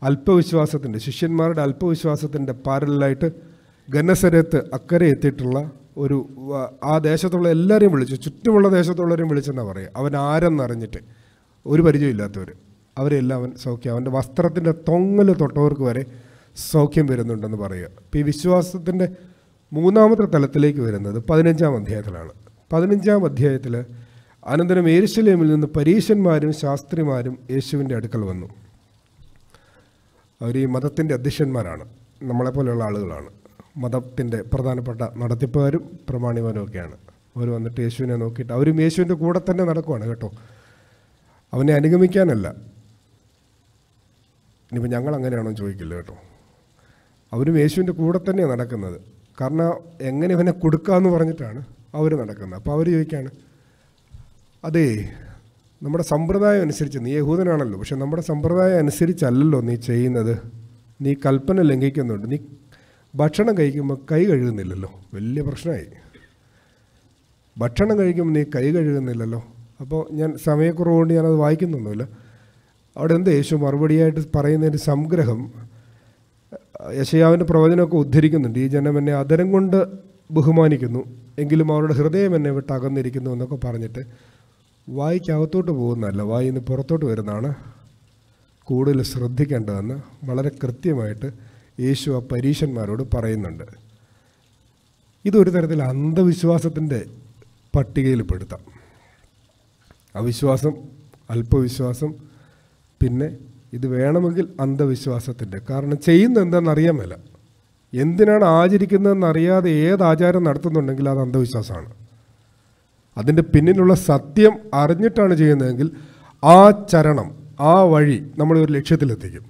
അല്പവിശ്വാസത്തിൻ്റെ ശിഷ്യന്മാരുടെ അല്പവിശ്വാസത്തിൻ്റെ പാരലായിട്ട് ഗനസരത്ത് അക്കരെ എത്തിയിട്ടുള്ള ഒരു ആ ദേശത്തുള്ള എല്ലാവരെയും വിളിച്ചു ചുറ്റുമുള്ള ദേശത്തുള്ളവരെയും വിളിച്ചെന്നാണ് പറയുക അവൻ ആരെന്നറിഞ്ഞിട്ട് ഒരു പരിചയമില്ലാത്തവർ അവരെല്ലാം അവൻ സൗഖ്യം അവൻ്റെ വസ്ത്രത്തിൻ്റെ തൊങ്ങൽ തൊട്ടവർക്ക് വരെ സൗഖ്യം വരുന്നുണ്ടെന്ന് പറയുക അപ്പോൾ ഈ വിശ്വാസത്തിൻ്റെ മൂന്നാമത്തെ തലത്തിലേക്ക് വരുന്നത് പതിനഞ്ചാം അധ്യായത്തിലാണ് പതിനഞ്ചാം അധ്യായത്തിൽ അനന്തരം ഏരുശലേമിൽ നിന്ന് പരീശന്മാരും ശാസ്ത്രിമാരും യേശുവിൻ്റെ അടുക്കൽ വന്നു അവർ ഈ മതത്തിൻ്റെ അധ്യക്ഷന്മാരാണ് നമ്മളെപ്പോലെയുള്ള ആളുകളാണ് മതത്തിൻ്റെ പ്രധാനപ്പെട്ട നടത്തിപ്പുകാരും പ്രമാണിമാരും ഒക്കെയാണ് അവർ വന്നിട്ട് യേശുവിനെ നോക്കിയിട്ട് അവരും യേശുവിൻ്റെ കൂടെ തന്നെ നടക്കുവാണ് കേട്ടോ അവനെ അനുഗമിക്കാനല്ല ഇനിയിപ്പോൾ ഞങ്ങൾ അങ്ങനെയാണോ ചോദിക്കില്ല കേട്ടോ അവരും യേശുവിൻ്റെ കൂടെ തന്നെയാണ് നടക്കുന്നത് കാരണം എങ്ങനെ ഇവനെ കൊടുക്കാമെന്ന് പറഞ്ഞിട്ടാണ് അവർ നടക്കുന്നത് അപ്പോൾ അവർ ചോദിക്കുകയാണ് അതേ നമ്മുടെ സമ്പ്രദായം അനുസരിച്ച് നീ യഹൂദനാണല്ലോ പക്ഷെ നമ്മുടെ സമ്പ്രദായം അനുസരിച്ചല്ലല്ലോ നീ ചെയ്യുന്നത് നീ കൽപ്പന ലംഘിക്കുന്നുണ്ട് നീ ഭക്ഷണം കഴിക്കുമ്പോൾ കൈ കഴുകുന്നില്ലല്ലോ വലിയ പ്രശ്നമായി ഭക്ഷണം കഴിക്കുമ്പോൾ നീ കൈ കഴുകുന്നില്ലല്ലോ അപ്പോൾ ഞാൻ സമയക്കുറവ് കൊണ്ട് ഞാനത് വായിക്കുന്നൊന്നുമില്ല അവിടെ എന്ത് യേശു മറുപടിയായിട്ട് പറയുന്നതിൻ്റെ സംഗ്രഹം യശയാവിൻ്റെ പ്രവചനമൊക്കെ ഉദ്ധരിക്കുന്നുണ്ട് ഈ ജനം എന്നെ അതരം കൊണ്ട് ബഹുമാനിക്കുന്നു എങ്കിലും അവരുടെ ഹൃദയം എന്നെ വിട്ട് അകന്നിരിക്കുന്നു എന്നൊക്കെ പറഞ്ഞിട്ട് വായിക്കകത്തോട്ട് പോകുന്നതല്ല വായിന്ന് പുറത്തോട്ട് വരുന്നതാണ് കൂടുതൽ ശ്രദ്ധിക്കേണ്ടതെന്ന് വളരെ കൃത്യമായിട്ട് യേശു ആ പരീശന്മാരോട് പറയുന്നുണ്ട് ഇതൊരു തരത്തിൽ അന്ധവിശ്വാസത്തിൻ്റെ പട്ടികയിൽ പെടുത്താം അവിശ്വാസം അല്പവിശ്വാസം പിന്നെ ഇത് വേണമെങ്കിൽ അന്ധവിശ്വാസത്തിൻ്റെ കാരണം ചെയ്യുന്ന എന്താണെന്നറിയാൻ മേല എന്തിനാണ് ആചരിക്കുന്നതെന്ന് അറിയാതെ ഏത് ആചാരം നടത്തുന്നുണ്ടെങ്കിൽ അത് അന്ധവിശ്വാസമാണ് അതിൻ്റെ പിന്നിലുള്ള സത്യം അറിഞ്ഞിട്ടാണ് ചെയ്യുന്നതെങ്കിൽ ആ ചരണം ആ വഴി നമ്മളൊരു ഒരു ലക്ഷ്യത്തിലെത്തിക്കും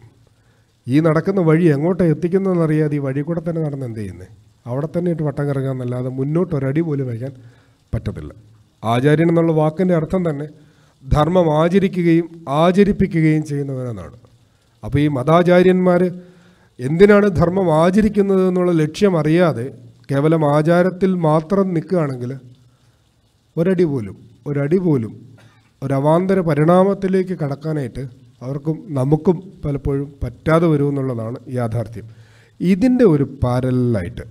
ഈ നടക്കുന്ന വഴി എങ്ങോട്ടാണ് എത്തിക്കുന്നതെന്നറിയാതെ ഈ വഴി കൂടെ തന്നെ നടന്ന് എന്ത് ചെയ്യുന്നത് അവിടെ തന്നെ ഇട്ട് വട്ടം കറങ്ങുക എന്നല്ലാതെ മുന്നോട്ട് ഒരടി പോലും വയ്ക്കാൻ പറ്റത്തില്ല ആചാര്യൻ എന്നുള്ള വാക്കിൻ്റെ അർത്ഥം തന്നെ ധർമ്മം ആചരിക്കുകയും ആചരിപ്പിക്കുകയും ചെയ്യുന്നവനെന്നാണ് അപ്പോൾ ഈ മതാചാര്യന്മാർ എന്തിനാണ് ധർമ്മം ആചരിക്കുന്നത് എന്നുള്ള ലക്ഷ്യം അറിയാതെ കേവലം ആചാരത്തിൽ മാത്രം നിൽക്കുകയാണെങ്കിൽ ഒരടി പോലും ഒരടി പോലും ഒരു പരിണാമത്തിലേക്ക് കടക്കാനായിട്ട് അവർക്കും നമുക്കും പലപ്പോഴും പറ്റാതെ വരുമെന്നുള്ളതാണ് യാഥാർത്ഥ്യം ഇതിൻ്റെ ഒരു പാരലായിട്ട്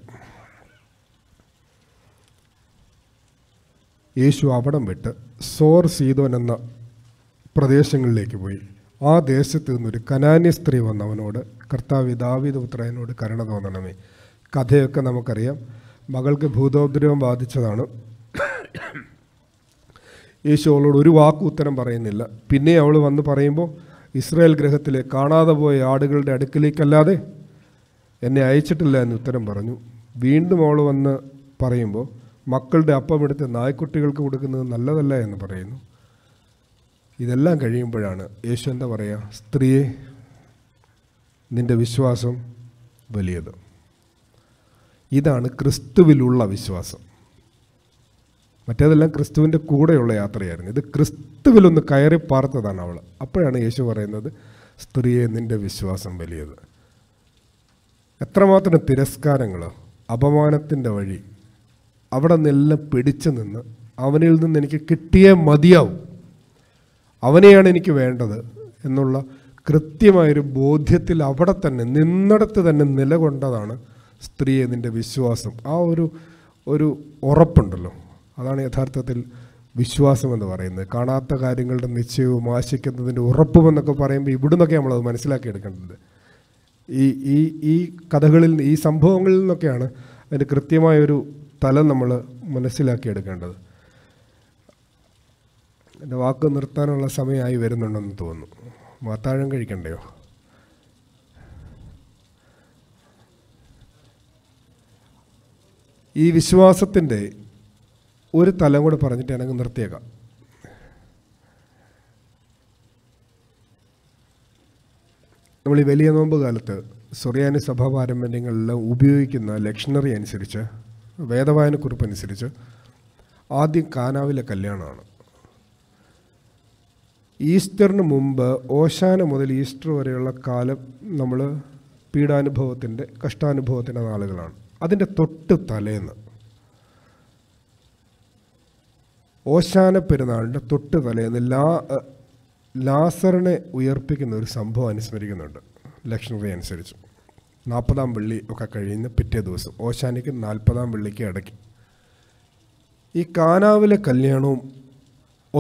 യേശു അവിടം വിട്ട് സോർ സീതോൻ എന്ന പ്രദേശങ്ങളിലേക്ക് പോയി ആ ദേശത്ത് നിന്നൊരു കനാന്യ സ്ത്രീ വന്നവനോട് കർത്താവ് ദാവീദ് പുത്രനോട് കരുണ തോന്നണമേ കഥയൊക്കെ നമുക്കറിയാം മകൾക്ക് ഭൂതോദ്രവം ബാധിച്ചതാണ് യേശു അവളോട് ഒരു വാക്ക് ഉത്തരം പറയുന്നില്ല പിന്നെ അവൾ വന്ന് പറയുമ്പോൾ ഇസ്രായേൽ ഗ്രഹത്തിലെ കാണാതെ പോയ ആടുകളുടെ അടുക്കിലേക്കല്ലാതെ എന്നെ അയച്ചിട്ടില്ല എന്ന് ഉത്തരം പറഞ്ഞു വീണ്ടും അവൾ വന്ന് പറയുമ്പോൾ മക്കളുടെ എടുത്ത് നായ്ക്കുട്ടികൾക്ക് കൊടുക്കുന്നത് നല്ലതല്ല എന്ന് പറയുന്നു ഇതെല്ലാം കഴിയുമ്പോഴാണ് യേശു എന്താ പറയുക സ്ത്രീയെ നിൻ്റെ വിശ്വാസം വലിയത് ഇതാണ് ക്രിസ്തുവിലുള്ള വിശ്വാസം മറ്റേതെല്ലാം ക്രിസ്തുവിൻ്റെ കൂടെയുള്ള യാത്രയായിരുന്നു ഇത് ക്രിസ്തുവിലൊന്ന് കയറി പാർത്തതാണ് അവൾ അപ്പോഴാണ് യേശു പറയുന്നത് സ്ത്രീയെ നിൻ്റെ വിശ്വാസം വലിയത് എത്രമാത്രം തിരസ്കാരങ്ങൾ അപമാനത്തിൻ്റെ വഴി അവിടെ നിന്നെല്ലാം പിടിച്ചു നിന്ന് അവനിൽ നിന്ന് എനിക്ക് കിട്ടിയേ മതിയാവും അവനെയാണ് എനിക്ക് വേണ്ടത് എന്നുള്ള കൃത്യമായൊരു ബോധ്യത്തിൽ അവിടെ തന്നെ നിന്നിടത്ത് തന്നെ നിലകൊണ്ടതാണ് സ്ത്രീയെ നിൻ്റെ വിശ്വാസം ആ ഒരു ഒരു ഉറപ്പുണ്ടല്ലോ അതാണ് യഥാർത്ഥത്തിൽ വിശ്വാസമെന്ന് പറയുന്നത് കാണാത്ത കാര്യങ്ങളുടെ നിശ്ചയവും ആശിക്കുന്നതിൻ്റെ ഉറപ്പും എന്നൊക്കെ പറയുമ്പോൾ ഇവിടുന്നൊക്കെ നമ്മളത് മനസ്സിലാക്കിയെടുക്കേണ്ടത് ഈ ഈ ഈ കഥകളിൽ ഈ സംഭവങ്ങളിൽ നിന്നൊക്കെയാണ് അതിൻ്റെ കൃത്യമായൊരു തലം നമ്മൾ മനസ്സിലാക്കിയെടുക്കേണ്ടത് എൻ്റെ വാക്ക് നിർത്താനുള്ള സമയമായി വരുന്നുണ്ടെന്ന് തോന്നുന്നു മാത്താഴം കഴിക്കണ്ടയോ ഈ വിശ്വാസത്തിൻ്റെ ഒരു തലം കൂടെ പറഞ്ഞിട്ട് ഞാനങ്ങ് നിർത്തിയേക്കാം നമ്മൾ ഈ വലിയ നോമ്പ് കാലത്ത് സുറിയാനി സഭാ പാരമ്പര്യങ്ങളിലെല്ലാം ഉപയോഗിക്കുന്ന ലക്ഷണറി അനുസരിച്ച് വേദവായനക്കുറിപ്പ് അനുസരിച്ച് ആദ്യം കാനാവിലെ കല്യാണമാണ് ഈസ്റ്ററിന് മുമ്പ് ഓശാന മുതൽ ഈസ്റ്റർ വരെയുള്ള കാലം നമ്മൾ പീഡാനുഭവത്തിൻ്റെ കഷ്ടാനുഭവത്തിൻ്റെ നാളുകളാണ് അതിൻ്റെ തൊട്ട് തലേന്ന് ഓശാന പെരുന്നാളിൻ്റെ തൊട്ട് തലേന്ന് ലാ ലാസറിനെ ഉയർപ്പിക്കുന്ന ഒരു സംഭവം അനുസ്മരിക്കുന്നുണ്ട് ലക്ഷണറി അനുസരിച്ച് നാൽപ്പതാം വെള്ളി ഒക്കെ കഴിയുന്ന പിറ്റേ ദിവസം ഓശാനയ്ക്ക് നാൽപ്പതാം വെള്ളിക്ക് അടക്കി ഈ കാനാവിലെ കല്യാണവും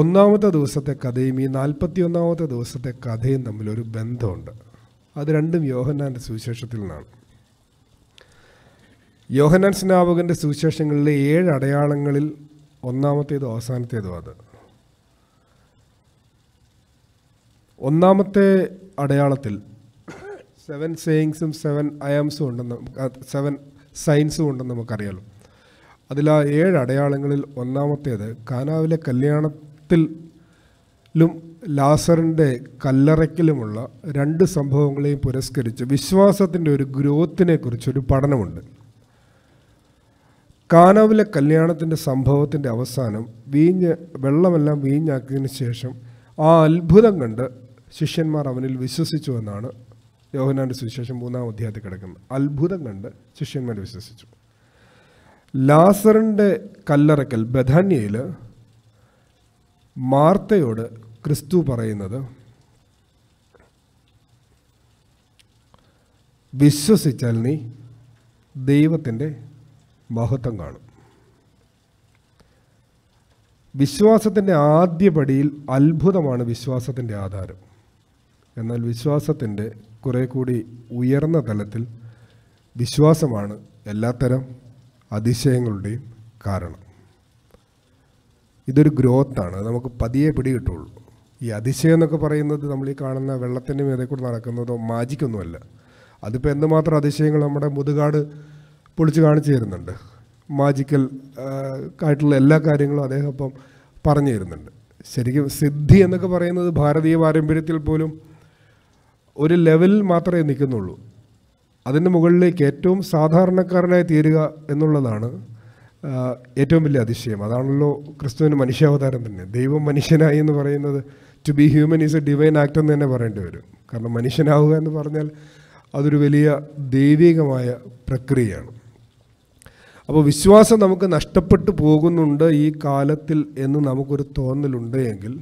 ഒന്നാമത്തെ ദിവസത്തെ കഥയും ഈ നാൽപ്പത്തി ഒന്നാമത്തെ ദിവസത്തെ കഥയും തമ്മിലൊരു ബന്ധമുണ്ട് അത് രണ്ടും യോഹന്നാൻ്റെ സുവിശേഷത്തിൽ നിന്നാണ് യോഹന്നാൻ സ്നാപകൻ്റെ സുവിശേഷങ്ങളിലെ ഏഴ് അടയാളങ്ങളിൽ ഒന്നാമത്തേതോ അവസാനത്തേതോ അത് ഒന്നാമത്തെ അടയാളത്തിൽ സെവൻ സേയിങ്സും സെവൻ അയാംസും ഉണ്ടെന്ന് സെവൻ സയൻസും ഉണ്ടെന്ന് നമുക്കറിയാലോ അതിൽ ആ ഏഴ് അടയാളങ്ങളിൽ ഒന്നാമത്തേത് കാനാവിലെ കല്യാണത്തിലും ലാസറിൻ്റെ കല്ലറയ്ക്കലുമുള്ള രണ്ട് സംഭവങ്ങളെയും പുരസ്കരിച്ച് വിശ്വാസത്തിൻ്റെ ഒരു ഗ്രോത്തിനെക്കുറിച്ചൊരു പഠനമുണ്ട് കാനാവിലെ കല്യാണത്തിൻ്റെ സംഭവത്തിൻ്റെ അവസാനം വീഞ്ഞ് വെള്ളമെല്ലാം വീഞ്ഞാക്കിയതിന് ശേഷം ആ അത്ഭുതം കണ്ട് ശിഷ്യന്മാർ അവനിൽ വിശ്വസിച്ചു എന്നാണ് യോഹനാൻ്റെ സുവിശേഷം മൂന്നാം അധ്യായത്തിൽ കിടക്കുന്നത് അത്ഭുതം കണ്ട് ശിഷ്യന്മാർ വിശ്വസിച്ചു ലാസറിൻ്റെ കല്ലറക്കൽ ബഥാന്യയിൽ മാർത്തയോട് ക്രിസ്തു പറയുന്നത് വിശ്വസിച്ചാൽ നീ ദൈവത്തിൻ്റെ മഹത്വം കാണും വിശ്വാസത്തിൻ്റെ ആദ്യപടിയിൽ അത്ഭുതമാണ് വിശ്വാസത്തിൻ്റെ ആധാരം എന്നാൽ വിശ്വാസത്തിൻ്റെ കുറേ കൂടി ഉയർന്ന തലത്തിൽ വിശ്വാസമാണ് എല്ലാത്തരം അതിശയങ്ങളുടെയും കാരണം ഇതൊരു ഗ്രോത്താണ് നമുക്ക് പതിയെ പിടികിട്ടുള്ളൂ ഈ അതിശയം എന്നൊക്കെ പറയുന്നത് നമ്മൾ ഈ കാണുന്ന വെള്ളത്തിൻ്റെ മീതെ കൂടെ നടക്കുന്നതോ മാജിക്കൊന്നുമല്ല അതിപ്പോൾ എന്തുമാത്രം അതിശയങ്ങൾ നമ്മുടെ മുതുകാട് പൊളിച്ചു കാണിച്ചു തരുന്നുണ്ട് മാജിക്കൽ ആയിട്ടുള്ള എല്ലാ കാര്യങ്ങളും അദ്ദേഹം ഇപ്പം പറഞ്ഞു തരുന്നുണ്ട് ശരിക്കും സിദ്ധി എന്നൊക്കെ പറയുന്നത് ഭാരതീയ പാരമ്പര്യത്തിൽ പോലും ഒരു ലെവലിൽ മാത്രമേ നിൽക്കുന്നുള്ളൂ അതിൻ്റെ മുകളിലേക്ക് ഏറ്റവും സാധാരണക്കാരനായി തീരുക എന്നുള്ളതാണ് ഏറ്റവും വലിയ അതിശയം അതാണല്ലോ ക്രിസ്തുവിന് മനുഷ്യാവതാരം തന്നെ ദൈവം മനുഷ്യനായി എന്ന് പറയുന്നത് to be human is a divine act എന്ന് തന്നെ പറയേണ്ടി വരും കാരണം മനുഷ്യനാവുക എന്ന് പറഞ്ഞാൽ അതൊരു വലിയ ദൈവികമായ പ്രക്രിയയാണ് അപ്പോൾ വിശ്വാസം നമുക്ക് നഷ്ടപ്പെട്ടു പോകുന്നുണ്ട് ഈ കാലത്തിൽ എന്ന് നമുക്കൊരു തോന്നലുണ്ട് എങ്കിൽ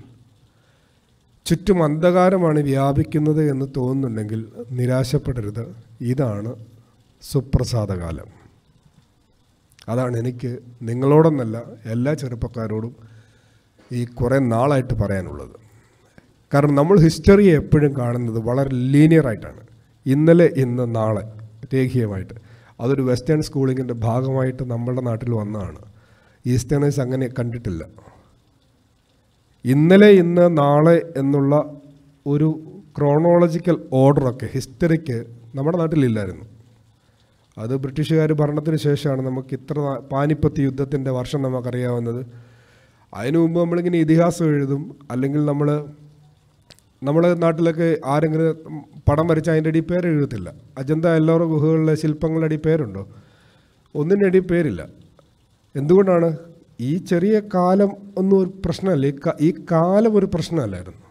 ചുറ്റും അന്ധകാരമാണ് വ്യാപിക്കുന്നത് എന്ന് തോന്നുന്നുണ്ടെങ്കിൽ നിരാശപ്പെടരുത് ഇതാണ് സുപ്രസാദകാലം അതാണ് എനിക്ക് നിങ്ങളോടൊന്നല്ല എല്ലാ ചെറുപ്പക്കാരോടും ഈ കുറേ നാളായിട്ട് പറയാനുള്ളത് കാരണം നമ്മൾ ഹിസ്റ്ററി എപ്പോഴും കാണുന്നത് വളരെ ലീനിയറായിട്ടാണ് ഇന്നലെ ഇന്ന് നാളെ രേഖീയമായിട്ട് അതൊരു വെസ്റ്റേൺ സ്കൂളിങ്ങിൻ്റെ ഭാഗമായിട്ട് നമ്മുടെ നാട്ടിൽ വന്നതാണ് ഈസ്റ്റേണേഴ്സ് അങ്ങനെ കണ്ടിട്ടില്ല ഇന്നലെ ഇന്ന് നാളെ എന്നുള്ള ഒരു ക്രോണോളജിക്കൽ ഓർഡറൊക്കെ ഹിസ്റ്ററിക്ക് നമ്മുടെ നാട്ടിലില്ലായിരുന്നു അത് ബ്രിട്ടീഷുകാർ ഭരണത്തിന് ശേഷമാണ് നമുക്ക് ഇത്ര പാനിപ്പത്തി യുദ്ധത്തിൻ്റെ വർഷം നമുക്കറിയാവുന്നത് അതിനു മുമ്പ് നമ്മളിങ്ങനെ ഇതിഹാസം എഴുതും അല്ലെങ്കിൽ നമ്മൾ നമ്മുടെ നാട്ടിലൊക്കെ ആരെങ്കിലും പടം വരച്ച അതിൻ്റെ അടി പേര് എഴുതത്തില്ല അജന്ത എല്ലാവരും ഗുഹകളിലെ ശില്പങ്ങളുടെ അടി പേരുണ്ടോ ഒന്നിൻ്റെ അടി പേരില്ല എന്തുകൊണ്ടാണ് ഈ ചെറിയ കാലം ഒന്നും ഒരു പ്രശ്നമല്ല ഈ ഈ കാലം ഒരു പ്രശ്നമല്ലായിരുന്നു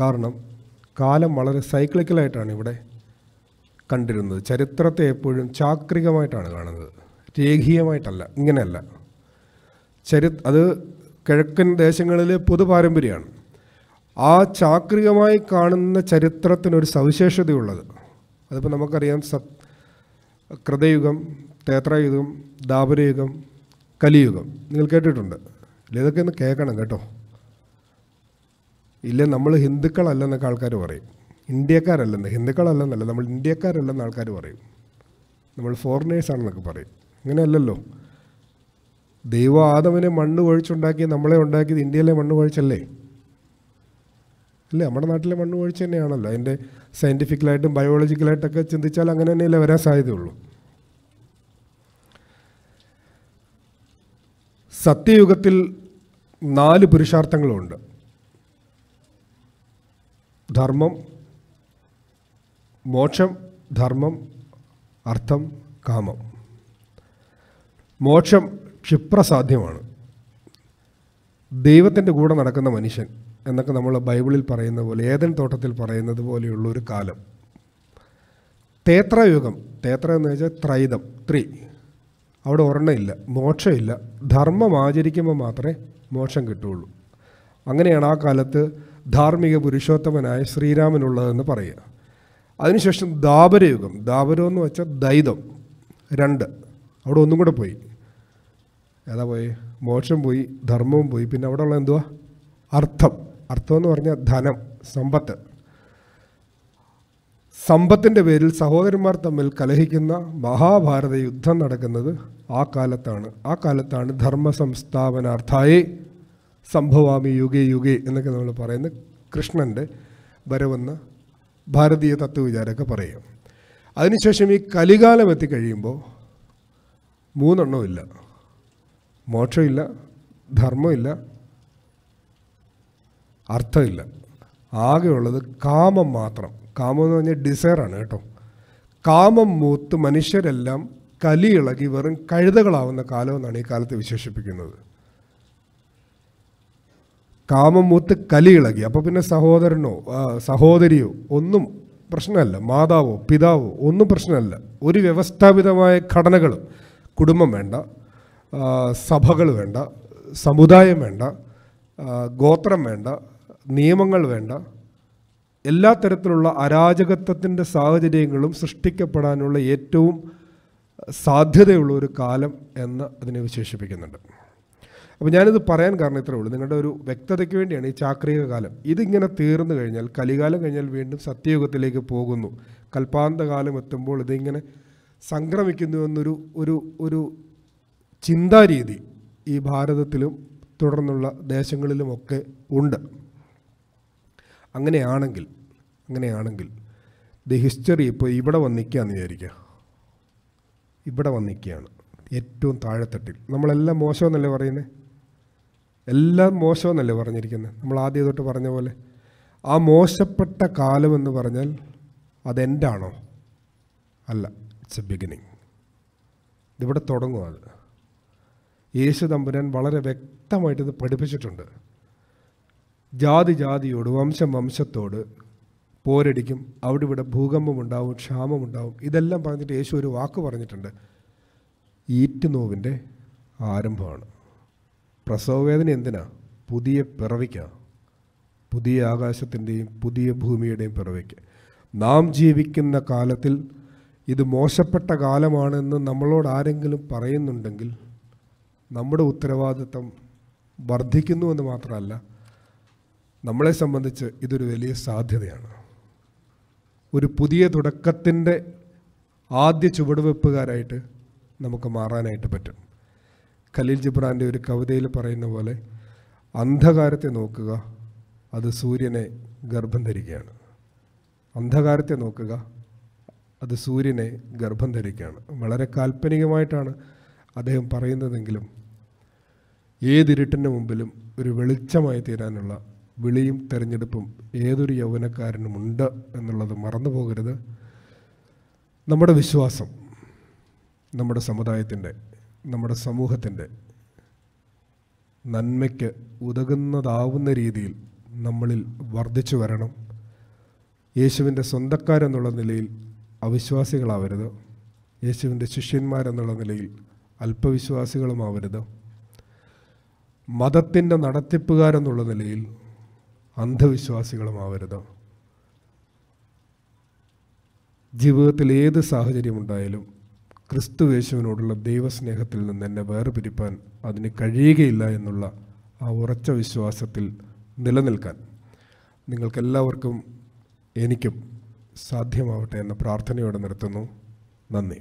കാരണം കാലം വളരെ സൈക്ലിക്കലായിട്ടാണ് ഇവിടെ കണ്ടിരുന്നത് ചരിത്രത്തെ എപ്പോഴും ചാക്രികമായിട്ടാണ് കാണുന്നത് രേഖീയമായിട്ടല്ല ഇങ്ങനെയല്ല ചരി അത് കിഴക്കൻ ദേശങ്ങളിലെ പൊതു പാരമ്പര്യമാണ് ആ ചാക്രികമായി കാണുന്ന ചരിത്രത്തിനൊരു സവിശേഷതയുള്ളത് അതിപ്പോൾ നമുക്കറിയാം സത് കൃതയുഗം തേത്രയുഗം ദാപരയുഗം കലിയുഗം നിങ്ങൾ കേട്ടിട്ടുണ്ട് ഇതൊക്കെ ഒന്ന് കേൾക്കണം കേട്ടോ ഇല്ല നമ്മൾ ഹിന്ദുക്കളല്ലെന്നൊക്കെ ആൾക്കാർ പറയും ഇന്ത്യക്കാരല്ലെന്ന് ഹിന്ദുക്കളല്ലെന്നല്ല നമ്മൾ ഇന്ത്യക്കാരല്ലെന്ന് ആൾക്കാർ പറയും നമ്മൾ ഫോറിനേഴ്സാണെന്നൊക്കെ പറയും ഇങ്ങനെയല്ലല്ലോ ദൈവം ആദമനെ മണ്ണ് കുഴിച്ചുണ്ടാക്കി നമ്മളെ ഉണ്ടാക്കിയത് ഇന്ത്യയിലെ മണ്ണ് കുഴിച്ചല്ലേ അല്ലേ നമ്മുടെ നാട്ടിലെ മണ്ണ് വീഴ്ച തന്നെയാണല്ലോ അതിൻ്റെ സയൻറ്റിഫിക്കലായിട്ടും ബയോളജിക്കലായിട്ടൊക്കെ ചിന്തിച്ചാൽ അങ്ങനെ തന്നെയല്ലേ വരാൻ സാധ്യതയുള്ളൂ സത്യയുഗത്തിൽ നാല് പുരുഷാർത്ഥങ്ങളുണ്ട് ധർമ്മം മോക്ഷം ധർമ്മം അർത്ഥം കാമം മോക്ഷം ക്ഷിപ്രസാധ്യമാണ് ദൈവത്തിൻ്റെ കൂടെ നടക്കുന്ന മനുഷ്യൻ എന്നൊക്കെ നമ്മൾ ബൈബിളിൽ പറയുന്ന പോലെ ഏതൻ തോട്ടത്തിൽ പറയുന്നത് പോലെയുള്ളൊരു ഒരു കാലം തേത്രയുഗം തേത്ര എന്ന് വെച്ചാൽ ത്രൈതം ത്രീ അവിടെ ഒരെണ്ണയില്ല മോക്ഷമില്ല ധർമ്മം ആചരിക്കുമ്പോൾ മാത്രമേ മോക്ഷം കിട്ടുകയുള്ളൂ അങ്ങനെയാണ് ആ കാലത്ത് ധാർമ്മിക പുരുഷോത്തമനായ ശ്രീരാമനുള്ളതെന്ന് പറയുക അതിനുശേഷം ദാപരയുഗം ദാപരം എന്ന് വെച്ചാൽ ദൈതം രണ്ട് അവിടെ ഒന്നും കൂടെ പോയി ഏതാ പോയി മോക്ഷം പോയി ധർമ്മവും പോയി പിന്നെ അവിടെ ഉള്ള എന്തുവാ അർത്ഥം അർത്ഥം എന്ന് പറഞ്ഞാൽ ധനം സമ്പത്ത് സമ്പത്തിൻ്റെ പേരിൽ സഹോദരന്മാർ തമ്മിൽ കലഹിക്കുന്ന മഹാഭാരത യുദ്ധം നടക്കുന്നത് ആ കാലത്താണ് ആ കാലത്താണ് ധർമ്മ സംസ്ഥാപനാർത്ഥായി സംഭവാമി യുഗേ യുഗേ എന്നൊക്കെ നമ്മൾ പറയുന്നത് കൃഷ്ണൻ്റെ വരവെന്ന് ഭാരതീയ തത്വവിചാരമൊക്കെ പറയും അതിനുശേഷം ഈ കലികാലം എത്തിക്കഴിയുമ്പോൾ മൂന്നെണ്ണമില്ല മോക്ഷമില്ല ധർമ്മമില്ല അർത്ഥമില്ല ആകെയുള്ളത് കാമം മാത്രം കാമം എന്ന് പറഞ്ഞാൽ ഡിസയറാണ് കേട്ടോ കാമം മൂത്ത് മനുഷ്യരെല്ലാം കലി ഇളകി വെറും കഴുതകളാവുന്ന കാലമെന്നാണ് ഈ കാലത്ത് വിശേഷിപ്പിക്കുന്നത് കാമം മൂത്ത് കലി ഇളകി അപ്പോൾ പിന്നെ സഹോദരനോ സഹോദരിയോ ഒന്നും പ്രശ്നമല്ല മാതാവോ പിതാവോ ഒന്നും പ്രശ്നമല്ല ഒരു വ്യവസ്ഥാപിതമായ ഘടനകൾ കുടുംബം വേണ്ട സഭകൾ വേണ്ട സമുദായം വേണ്ട ഗോത്രം വേണ്ട നിയമങ്ങൾ വേണ്ട എല്ലാ തരത്തിലുള്ള അരാജകത്വത്തിൻ്റെ സാഹചര്യങ്ങളും സൃഷ്ടിക്കപ്പെടാനുള്ള ഏറ്റവും സാധ്യതയുള്ള ഒരു കാലം എന്ന് അതിനെ വിശേഷിപ്പിക്കുന്നുണ്ട് അപ്പോൾ ഞാനിത് പറയാൻ കാരണം ഇത്രേ ഉള്ളൂ നിങ്ങളുടെ ഒരു വ്യക്തതയ്ക്ക് വേണ്ടിയാണ് ഈ ചാക്രിക കാലം ഇതിങ്ങനെ തീർന്നു കഴിഞ്ഞാൽ കലികാലം കഴിഞ്ഞാൽ വീണ്ടും സത്യയുഗത്തിലേക്ക് പോകുന്നു കൽപ്പാന്തകാലം എത്തുമ്പോൾ ഇതിങ്ങനെ സംക്രമിക്കുന്നു എന്നൊരു ഒരു ഒരു ചിന്താരീതി ഈ ഭാരതത്തിലും തുടർന്നുള്ള ദേശങ്ങളിലുമൊക്കെ ഉണ്ട് അങ്ങനെയാണെങ്കിൽ അങ്ങനെയാണെങ്കിൽ ദ ഹിസ്റ്ററി ഇപ്പോൾ ഇവിടെ വന്ന് വിചാരിക്കുക ഇവിടെ വന്ന് ഏറ്റവും താഴെത്തട്ടിൽ നമ്മളെല്ലാം മോശമെന്നല്ലേ പറയുന്നത് എല്ലാം മോശമെന്നല്ലേ പറഞ്ഞിരിക്കുന്നത് നമ്മൾ ആദ്യം തൊട്ട് പറഞ്ഞ പോലെ ആ മോശപ്പെട്ട കാലമെന്ന് പറഞ്ഞാൽ അതെൻ്റാണോ അല്ല ഇറ്റ്സ് എ ബിഗിനിങ് ഇതിവിടെ തുടങ്ങും അത് യേശു തമ്പുരാൻ വളരെ വ്യക്തമായിട്ട് ഇത് പഠിപ്പിച്ചിട്ടുണ്ട് ജാതി ജാതിയോട് വംശം വംശത്തോട് പോരടിക്കും അവിടെ ഇവിടെ ഭൂകമ്പമുണ്ടാവും ക്ഷാമമുണ്ടാവും ഇതെല്ലാം പറഞ്ഞിട്ട് യേശു ഒരു വാക്ക് പറഞ്ഞിട്ടുണ്ട് ഈറ്റുനോവിൻ്റെ ആരംഭമാണ് പ്രസവവേദന എന്തിനാ പുതിയ പിറവിക്കാണ് പുതിയ ആകാശത്തിൻ്റെയും പുതിയ ഭൂമിയുടെയും പിറവിക്ക് നാം ജീവിക്കുന്ന കാലത്തിൽ ഇത് മോശപ്പെട്ട കാലമാണെന്ന് നമ്മളോട് ആരെങ്കിലും പറയുന്നുണ്ടെങ്കിൽ നമ്മുടെ ഉത്തരവാദിത്തം വർദ്ധിക്കുന്നു എന്ന് മാത്രമല്ല നമ്മളെ സംബന്ധിച്ച് ഇതൊരു വലിയ സാധ്യതയാണ് ഒരു പുതിയ തുടക്കത്തിൻ്റെ ആദ്യ ചുവടുവെപ്പുകാരായിട്ട് നമുക്ക് മാറാനായിട്ട് പറ്റും ഖലീൽ ജിബ്രാൻ്റെ ഒരു കവിതയിൽ പറയുന്ന പോലെ അന്ധകാരത്തെ നോക്കുക അത് സൂര്യനെ ഗർഭം ധരിക്കുകയാണ് അന്ധകാരത്തെ നോക്കുക അത് സൂര്യനെ ഗർഭം ധരിക്കുകയാണ് വളരെ കാൽപ്പനികമായിട്ടാണ് അദ്ദേഹം പറയുന്നതെങ്കിലും ഏതിരുട്ടിൻ്റെ മുമ്പിലും ഒരു വെളിച്ചമായി തീരാനുള്ള വിളിയും തെരഞ്ഞെടുപ്പും ഏതൊരു യൗവനക്കാരനുമുണ്ട് എന്നുള്ളത് മറന്നു പോകരുത് നമ്മുടെ വിശ്വാസം നമ്മുടെ സമുദായത്തിൻ്റെ നമ്മുടെ സമൂഹത്തിൻ്റെ നന്മയ്ക്ക് ഉതകുന്നതാവുന്ന രീതിയിൽ നമ്മളിൽ വർദ്ധിച്ചു വരണം യേശുവിൻ്റെ സ്വന്തക്കാരെന്നുള്ള നിലയിൽ അവിശ്വാസികളാവരുത് യേശുവിൻ്റെ ശിഷ്യന്മാരെന്നുള്ള നിലയിൽ അല്പവിശ്വാസികളുമാവരുത് മതത്തിൻ്റെ നടത്തിപ്പുകാരെന്നുള്ള നിലയിൽ അന്ധവിശ്വാസികളുമാവരുത് ജീവിതത്തിൽ ഏത് സാഹചര്യമുണ്ടായാലും ക്രിസ്തു യേശുവിനോടുള്ള ദൈവസ്നേഹത്തിൽ നിന്ന് എന്നെ വേർപിരിപ്പാൻ അതിന് കഴിയുകയില്ല എന്നുള്ള ആ ഉറച്ച വിശ്വാസത്തിൽ നിലനിൽക്കാൻ നിങ്ങൾക്കെല്ലാവർക്കും എനിക്കും സാധ്യമാവട്ടെ എന്ന പ്രാർത്ഥനയോടെ നിർത്തുന്നു നന്ദി